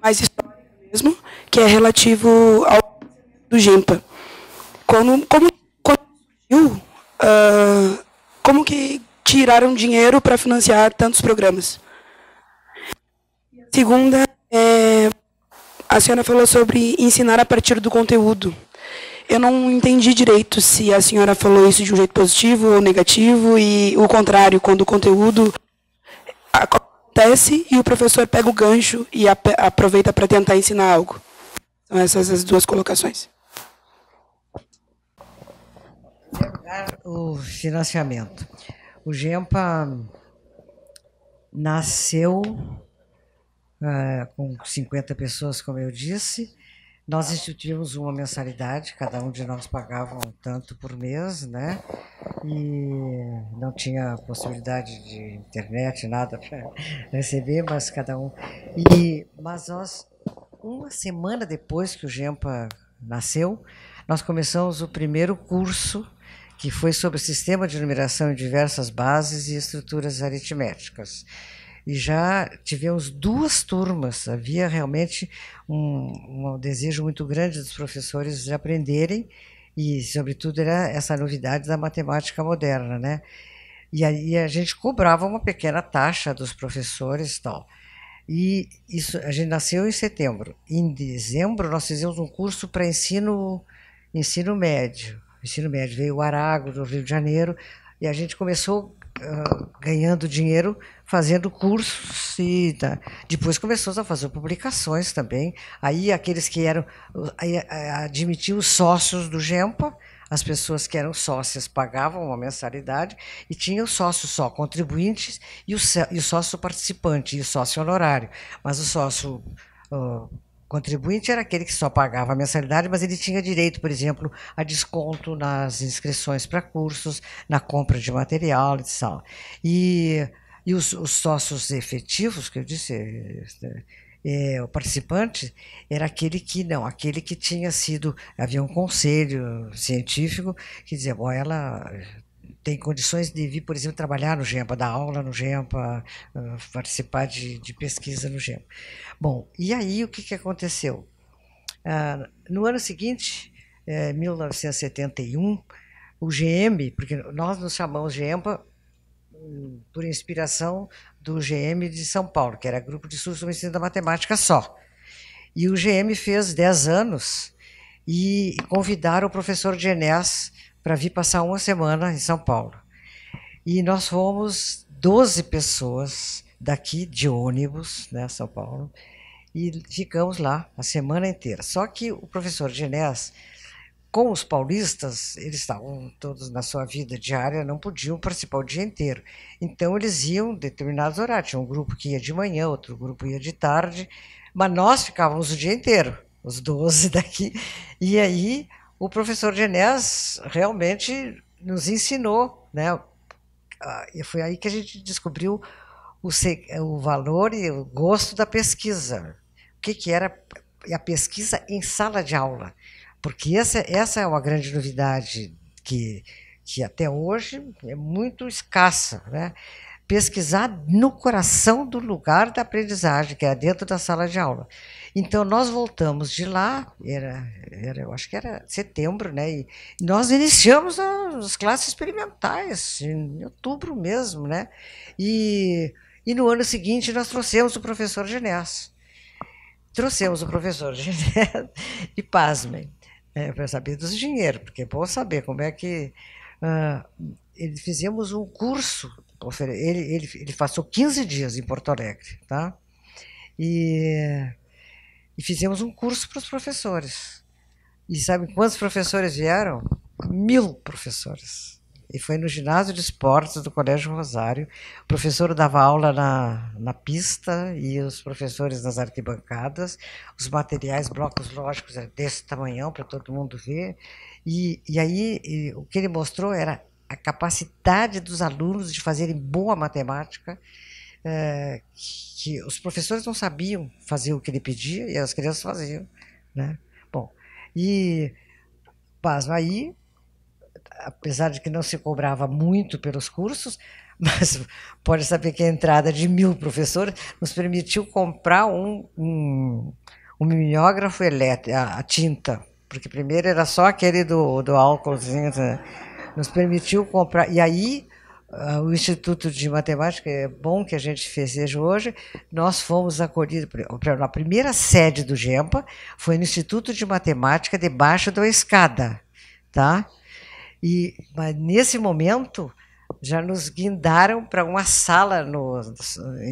mais histórica mesmo, que é relativo ao do GIMPA. Como, como, como, uh, como que tiraram dinheiro para financiar tantos programas? Segunda, é, a senhora falou sobre ensinar a partir do conteúdo. Eu não entendi direito se a senhora falou isso de um jeito positivo ou negativo, e o contrário, quando o conteúdo acontece e o professor pega o gancho e aproveita para tentar ensinar algo. São essas as duas colocações. O financiamento. O GEMPA nasceu ah, com 50 pessoas, como eu disse. Nós instituímos uma mensalidade, cada um de nós pagava um tanto por mês, né? E não tinha possibilidade de internet, nada para receber, mas cada um. E, mas nós, uma semana depois que o Gempa nasceu, nós começamos o primeiro curso que foi sobre sistema de numeração em diversas bases e estruturas aritméticas e já tivemos duas turmas. Havia realmente um, um desejo muito grande dos professores de aprenderem e, sobretudo, era essa novidade da matemática moderna, né? E aí a gente cobrava uma pequena taxa dos professores, tal. E isso a gente nasceu em setembro. Em dezembro nós fizemos um curso para ensino ensino médio. Ensino médio veio o Arago do Rio de Janeiro e a gente começou ah, ganhando dinheiro fazendo cursos e tá. depois começou a fazer publicações também. Aí aqueles que eram eh, admitiam os sócios do GEMPA, as pessoas que eram sócias pagavam uma mensalidade e tinha o sócio só contribuintes e o, e o sócio participante e o sócio honorário. Mas o sócio uh, Contribuinte era aquele que só pagava a mensalidade, mas ele tinha direito, por exemplo, a desconto nas inscrições para cursos, na compra de material e tal. E, e os, os sócios efetivos, que eu disse, é, o participante era aquele que não, aquele que tinha sido havia um conselho científico que dizia, bom, ela tem condições de vir, por exemplo, trabalhar no GEMPA, dar aula no GEMPA, ah, participar de, de pesquisa no GEMPA. Bom, e aí o que, que aconteceu? Ah, no ano seguinte, eh, 1971, o GM, porque nós nos chamamos GEMPA hum, por inspiração do GM de São Paulo, que era Grupo de Estudos sobre Ensino da Matemática só. E o GM fez 10 anos e convidaram o professor Genés para vir passar uma semana em São Paulo. E nós fomos 12 pessoas daqui de ônibus, né, São Paulo, e ficamos lá a semana inteira. Só que o professor Genés, com os paulistas, eles estavam todos na sua vida diária, não podiam participar o dia inteiro. Então eles iam determinados horários. Tinha um grupo que ia de manhã, outro grupo ia de tarde, mas nós ficávamos o dia inteiro, os 12 daqui. E aí o professor Genés realmente nos ensinou, né? Ah, e foi aí que a gente descobriu o, o valor e o gosto da pesquisa. O que, que era a pesquisa em sala de aula? Porque essa, essa é uma grande novidade que, que até hoje é muito escassa, né? Pesquisar no coração do lugar da aprendizagem, que é dentro da sala de aula. Então nós voltamos de lá, era, era eu acho que era setembro, né? E nós iniciamos as classes experimentais em outubro mesmo, né? E, e no ano seguinte nós trouxemos o professor Genés. Trouxemos o professor Genés e pasmem, é, para saber dos dinheiro, porque é bom saber como é que uh, ele fizemos um curso, ele, ele, ele passou 15 dias em Porto Alegre, tá? E e fizemos um curso para os professores. E sabe quantos professores vieram? Mil professores. E foi no ginásio de esportes do Colégio Rosário. O professor dava aula na, na pista e os professores nas arquibancadas. Os materiais, blocos lógicos, é desse tamanhão para todo mundo ver. E, e aí e, o que ele mostrou era a capacidade dos alunos de fazerem boa matemática é, que os professores não sabiam fazer o que ele pedia e as crianças faziam, né? Bom, e pasmo, aí, apesar de que não se cobrava muito pelos cursos, mas pode saber que a entrada de mil professores nos permitiu comprar um, um, um mimeógrafo elétrico, a, a, tinta, porque primeiro era só aquele do, do álcoolzinho, né? nos permitiu comprar, e aí ah, o Instituto de Matemática, é bom que a gente festeja hoje, nós fomos acolhidos, a primeira sede do GEMPA foi no Instituto de Matemática, debaixo da escada, tá? E, mas nesse momento, já nos guindaram para uma sala no,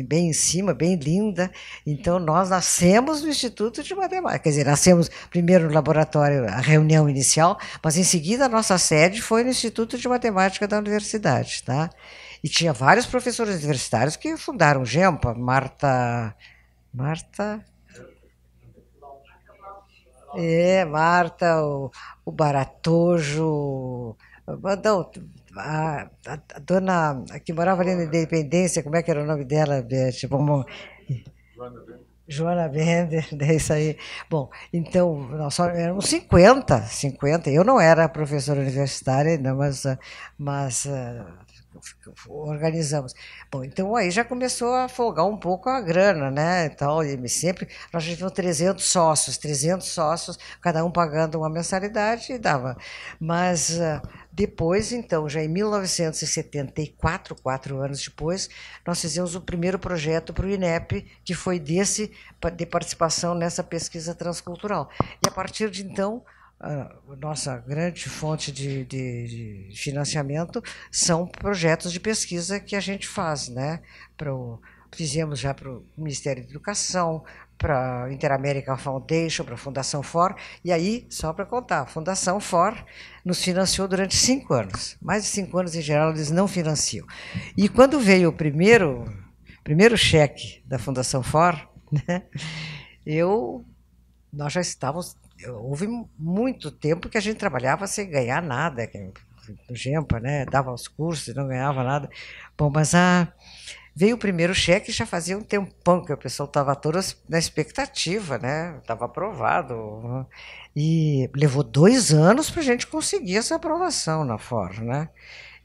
bem em cima, bem linda. Então, nós nascemos no Instituto de Matemática. Quer dizer, nascemos primeiro no laboratório, a reunião inicial, mas em seguida a nossa sede foi no Instituto de Matemática da Universidade. Tá? E tinha vários professores universitários que fundaram o GEMPA. Marta. Marta. É, Marta, o, o Baratojo. Não, a, ah, a, a dona a que morava ali na Independência, como é que era o nome dela, Beth? Vamos... Joana Bender. Joana Bender, é isso aí. Bom, então, nós só éramos 50, 50. Eu não era professora universitária não né, mas, ah, mas ah, organizamos. Bom, então aí já começou a folgar um pouco a grana, né? E tal, e sempre nós tivemos 300 sócios, 300 sócios, cada um pagando uma mensalidade e dava. Mas ah, depois, então, já em 1974, quatro anos depois, nós fizemos o primeiro projeto para o INEP, que foi desse de participação nessa pesquisa transcultural. E a partir de então a nossa grande fonte de, de, de, financiamento são projetos de pesquisa que a gente faz, né? Pro, fizemos já para o Ministério da Educação, para a Interamerica Foundation, para a Fundação FOR, e aí, só para contar, a Fundação FOR nos financiou durante cinco anos. Mais de cinco anos, em geral, eles não financiam. E quando veio o primeiro, primeiro cheque da Fundação FOR, né, eu, nós já estávamos houve muito tempo que a gente trabalhava sem ganhar nada, no Gempa, né? Dava os cursos e não ganhava nada. Bom, mas a, ah, veio o primeiro cheque já fazia um tempão que o pessoal estava toda na expectativa, né? Estava aprovado. E levou dois anos para a gente conseguir essa aprovação na FOR, né?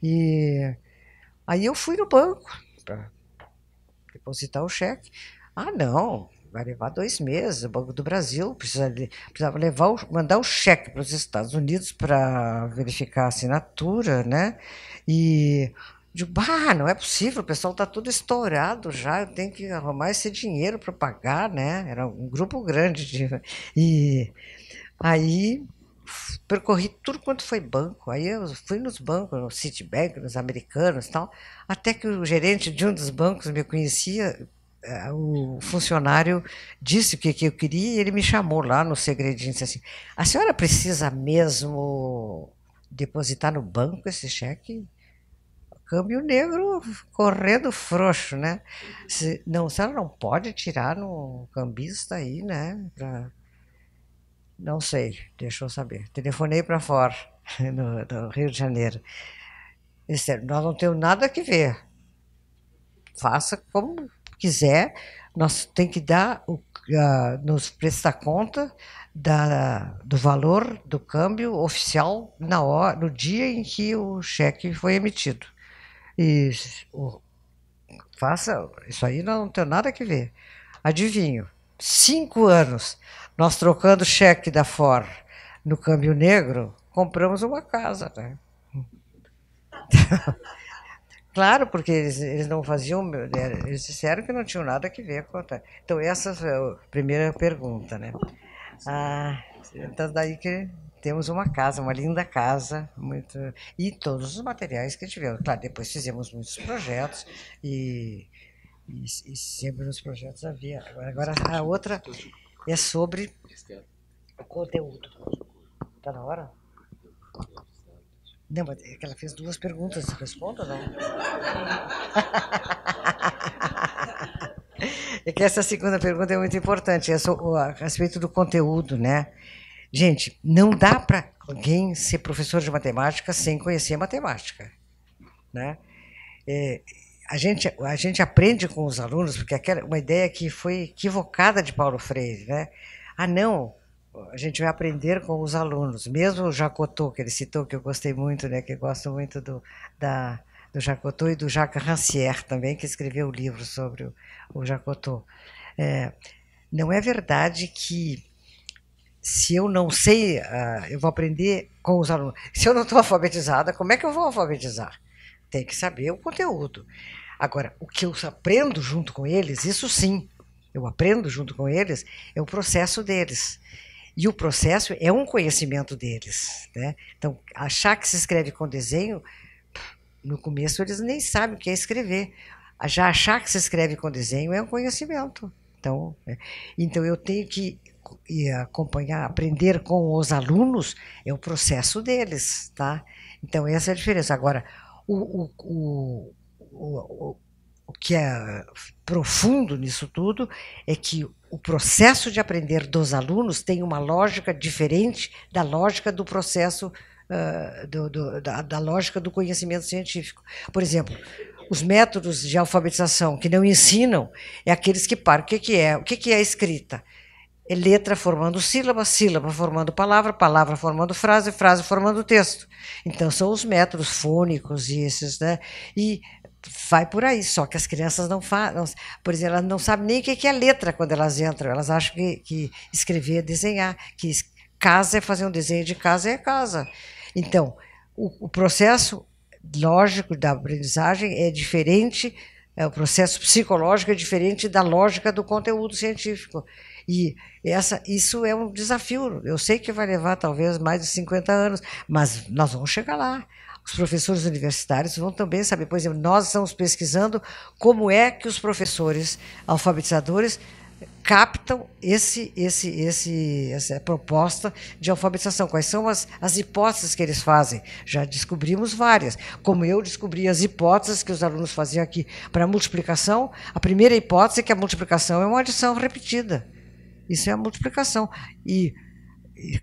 E aí eu fui no banco para depositar o cheque. Ah, não, vai levar dois meses. O Banco do Brasil precisa, precisava levar, mandar o cheque para os Estados Unidos para verificar a assinatura, né? E digo, bah, não é possível, o pessoal está tudo estourado já, eu tenho que arrumar esse dinheiro para pagar, né? Era um grupo grande. De... E aí percorri tudo quanto foi banco. Aí eu fui nos bancos, no Citibank, nos americanos tal, até que o gerente de um dos bancos me conhecia, é, o funcionário disse o que, que eu queria e ele me chamou lá no segredinho e disse assim: a senhora precisa mesmo depositar no banco esse cheque? Câmbio negro correndo frouxo, né? Se, não, a senhora não pode tirar no cambista aí, né? Pra... Não sei, deixa eu saber. Telefonei para fora, no, no, Rio de Janeiro. disseram, nós não temos nada que ver. Faça como quiser, nós tem que dar o, nos prestar conta da, do valor do câmbio oficial na hora, no dia em que o cheque foi emitido. E o, faça, isso aí não tem nada que ver. Adivinho, cinco anos, nós trocando cheque da FOR no câmbio negro, compramos uma casa, né? Claro, porque eles, eles não faziam, né, eles disseram que não tinham nada a ver com a Então, essa é a primeira pergunta, né? Ah, então, daí que temos uma casa, uma linda casa, muito e todos os materiais que tivemos. Claro, depois fizemos muitos projetos e, e, e sempre nos projetos havia. Agora, a outra é sobre o conteúdo. Está na hora? Não, mas é que ela fez duas perguntas. Responda ou não? é que essa segunda pergunta é muito importante, é a respeito do conteúdo, né? Gente, não dá para alguém ser professor de matemática sem conhecer matemática, né? É, a gente a gente aprende com os alunos porque aquela uma ideia que foi equivocada de Paulo Freire, né? Ah, não, a gente vai aprender com os alunos. Mesmo o Jacotô, que ele citou, que eu gostei muito, né, que eu gosto muito do, da, do Jacotô e do Jacques Rancière também, que escreveu o livro sobre o, o Jacotô. É, não é verdade que se eu não sei, uh, eu vou aprender com os alunos. Se eu não estou alfabetizada, como é que eu vou alfabetizar? Tem que saber o conteúdo. Agora, o que eu aprendo junto com eles, isso sim, eu aprendo junto com eles, é o processo deles. E o processo é um conhecimento deles. Né? Então, achar que se escreve com desenho, no começo eles nem sabem o que é escrever. Já achar que se escreve com desenho é um conhecimento. Então, né? então eu tenho que acompanhar, aprender com os alunos é o processo deles, tá? Então essa é a diferença. Agora, o, o, o, o que é profundo nisso tudo é que o processo de aprender dos alunos tem uma lógica diferente da lógica do processo uh, do, do, da, da, lógica do conhecimento científico. Por exemplo, os métodos de alfabetização que não ensinam é aqueles que param. O que, que é? O que, que é escrita? É letra formando sílaba, sílaba formando palavra, palavra formando frase, frase formando texto. Então são os métodos fônicos e esses, né? E vai por aí, só que as crianças não falam, por exemplo, elas não sabem nem o que é letra quando elas entram, elas acham que, que escrever é desenhar, que casa é fazer um desenho de casa é casa. Então, o, o processo lógico da aprendizagem é diferente, é, o processo psicológico é diferente da lógica do conteúdo científico. E essa, isso é um desafio. Eu sei que vai levar talvez mais de 50 anos, mas nós vamos chegar lá os professores universitários vão também saber. Por exemplo, nós estamos pesquisando como é que os professores alfabetizadores captam esse, esse, esse, essa proposta de alfabetização. Quais são as, as hipóteses que eles fazem? Já descobrimos várias. Como eu descobri as hipóteses que os alunos faziam aqui para multiplicação, a primeira hipótese é que a multiplicação é uma adição repetida. Isso é a multiplicação. E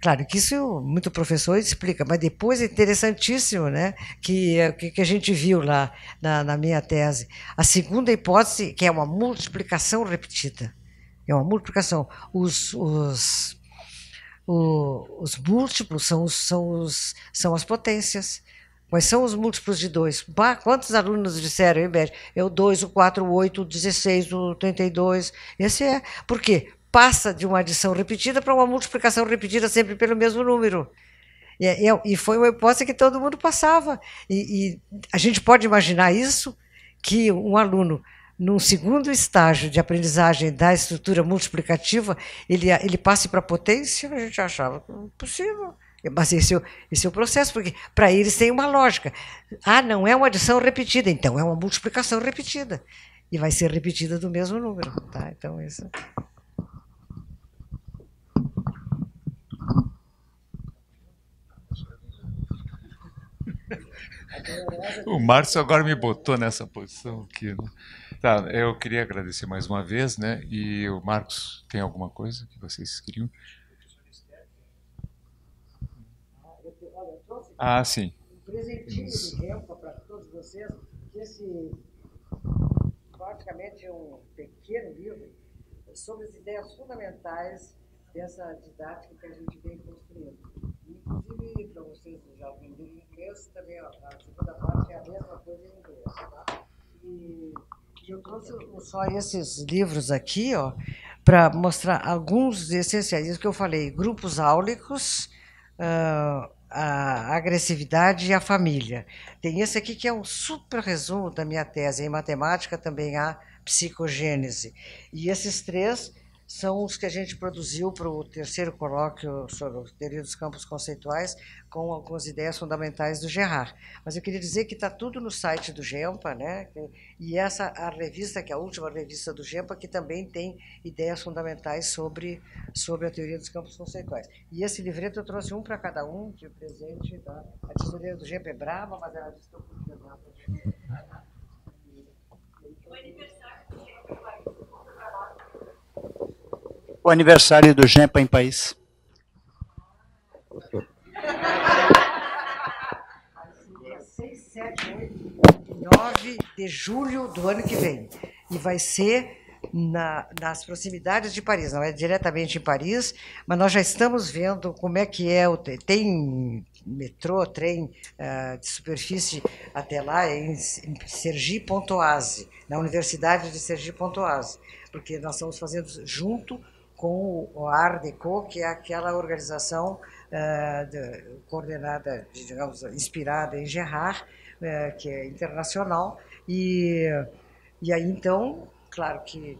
claro que isso muito professor explica, mas depois é interessantíssimo, né? Eh, que que a gente viu lá na, na minha tese. A segunda hipótese, que é uma multiplicação repetida, é uma multiplicação. Os, os, o, os múltiplos são, os, são, os, são as potências. Quais são os múltiplos de 2? Quantos alunos disseram, em média? Eu 2, o 4, o 8, o 16, o 32. Esse é. Por quê? passa de uma adição repetida para uma multiplicação repetida sempre pelo mesmo número. E, e foi uma hipótese que todo mundo passava. E, e a gente pode imaginar isso, que um aluno num segundo estágio de aprendizagem da estrutura multiplicativa, ele, ele passe para potência, a gente achava impossível. É Mas esse é, o, esse é o processo, porque para eles tem uma lógica. Ah, não é uma adição repetida, então é uma multiplicação repetida. E vai ser repetida do mesmo número. Tá? Então, isso. O Márcio agora me botou nessa posição aqui. Né? Tá, eu queria agradecer mais uma vez, né? E o Marcos, tem alguma coisa que vocês queriam? Ah, sim. Um presentinho Isso. de Delfa para todos vocês, que esse praticamente é um pequeno livro sobre as ideias fundamentais dessa didática que a gente vem construindo. Inclusive, para vocês já aprenderem inglês, também ó, a segunda parte é a mesma coisa em inglês, tá? E, e eu trouxe só esses livros aqui, ó, para mostrar alguns essenciais. Isso que eu falei, grupos áulicos, uh, a agressividade e a família. Tem esse aqui que é um super resumo da minha tese. Em matemática também há psicogênese. E esses três são os que a gente produziu para o terceiro colóquio sobre a teoria dos campos conceituais com, algumas as ideias fundamentais do Gerard. Mas eu queria dizer que está tudo no site do GEMPA, né? e essa a revista, que é a última revista do GEMPA, que também tem ideias fundamentais sobre, sobre a teoria dos campos conceituais. E esse livreto eu trouxe um para cada um, de presente. Da, tá? a tesoureira do GEMPA é brava, mas ela disse que eu podia dar para o aniversário do Gempa em País. nove de julho do ano que vem. E vai ser na, nas proximidades de Paris, não é diretamente em Paris, mas nós já estamos vendo como é que é o tem metrô, trem uh, de superfície até lá em, em Sergi Pontoase, na Universidade de Sergi Pontoase, porque nós estamos fazendo junto com o ARDECO, que é aquela organização uh, de, coordenada, digamos, inspirada em Gerard, uh, que é internacional. E, e aí, então, claro que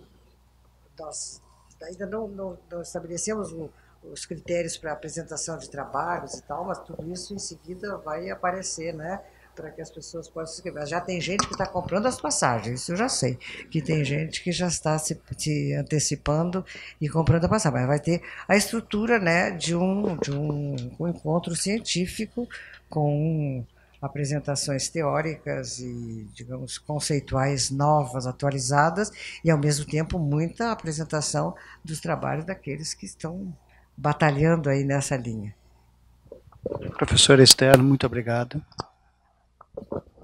nós ainda não, não, não estabelecemos o, os critérios para apresentação de trabalhos e tal, mas tudo isso em seguida vai aparecer, né? para que as pessoas possam se inscrever. Já tem gente que está comprando as passagens, isso eu já sei. Que tem gente que já está se, se antecipando e comprando a passagem. Mas vai ter a estrutura né, de, um, de um, um encontro científico com apresentações teóricas e, digamos, conceituais novas, atualizadas, e ao mesmo tempo muita apresentação dos trabalhos daqueles que estão batalhando aí nessa linha. Professor Esther, muito obrigado. Thank you.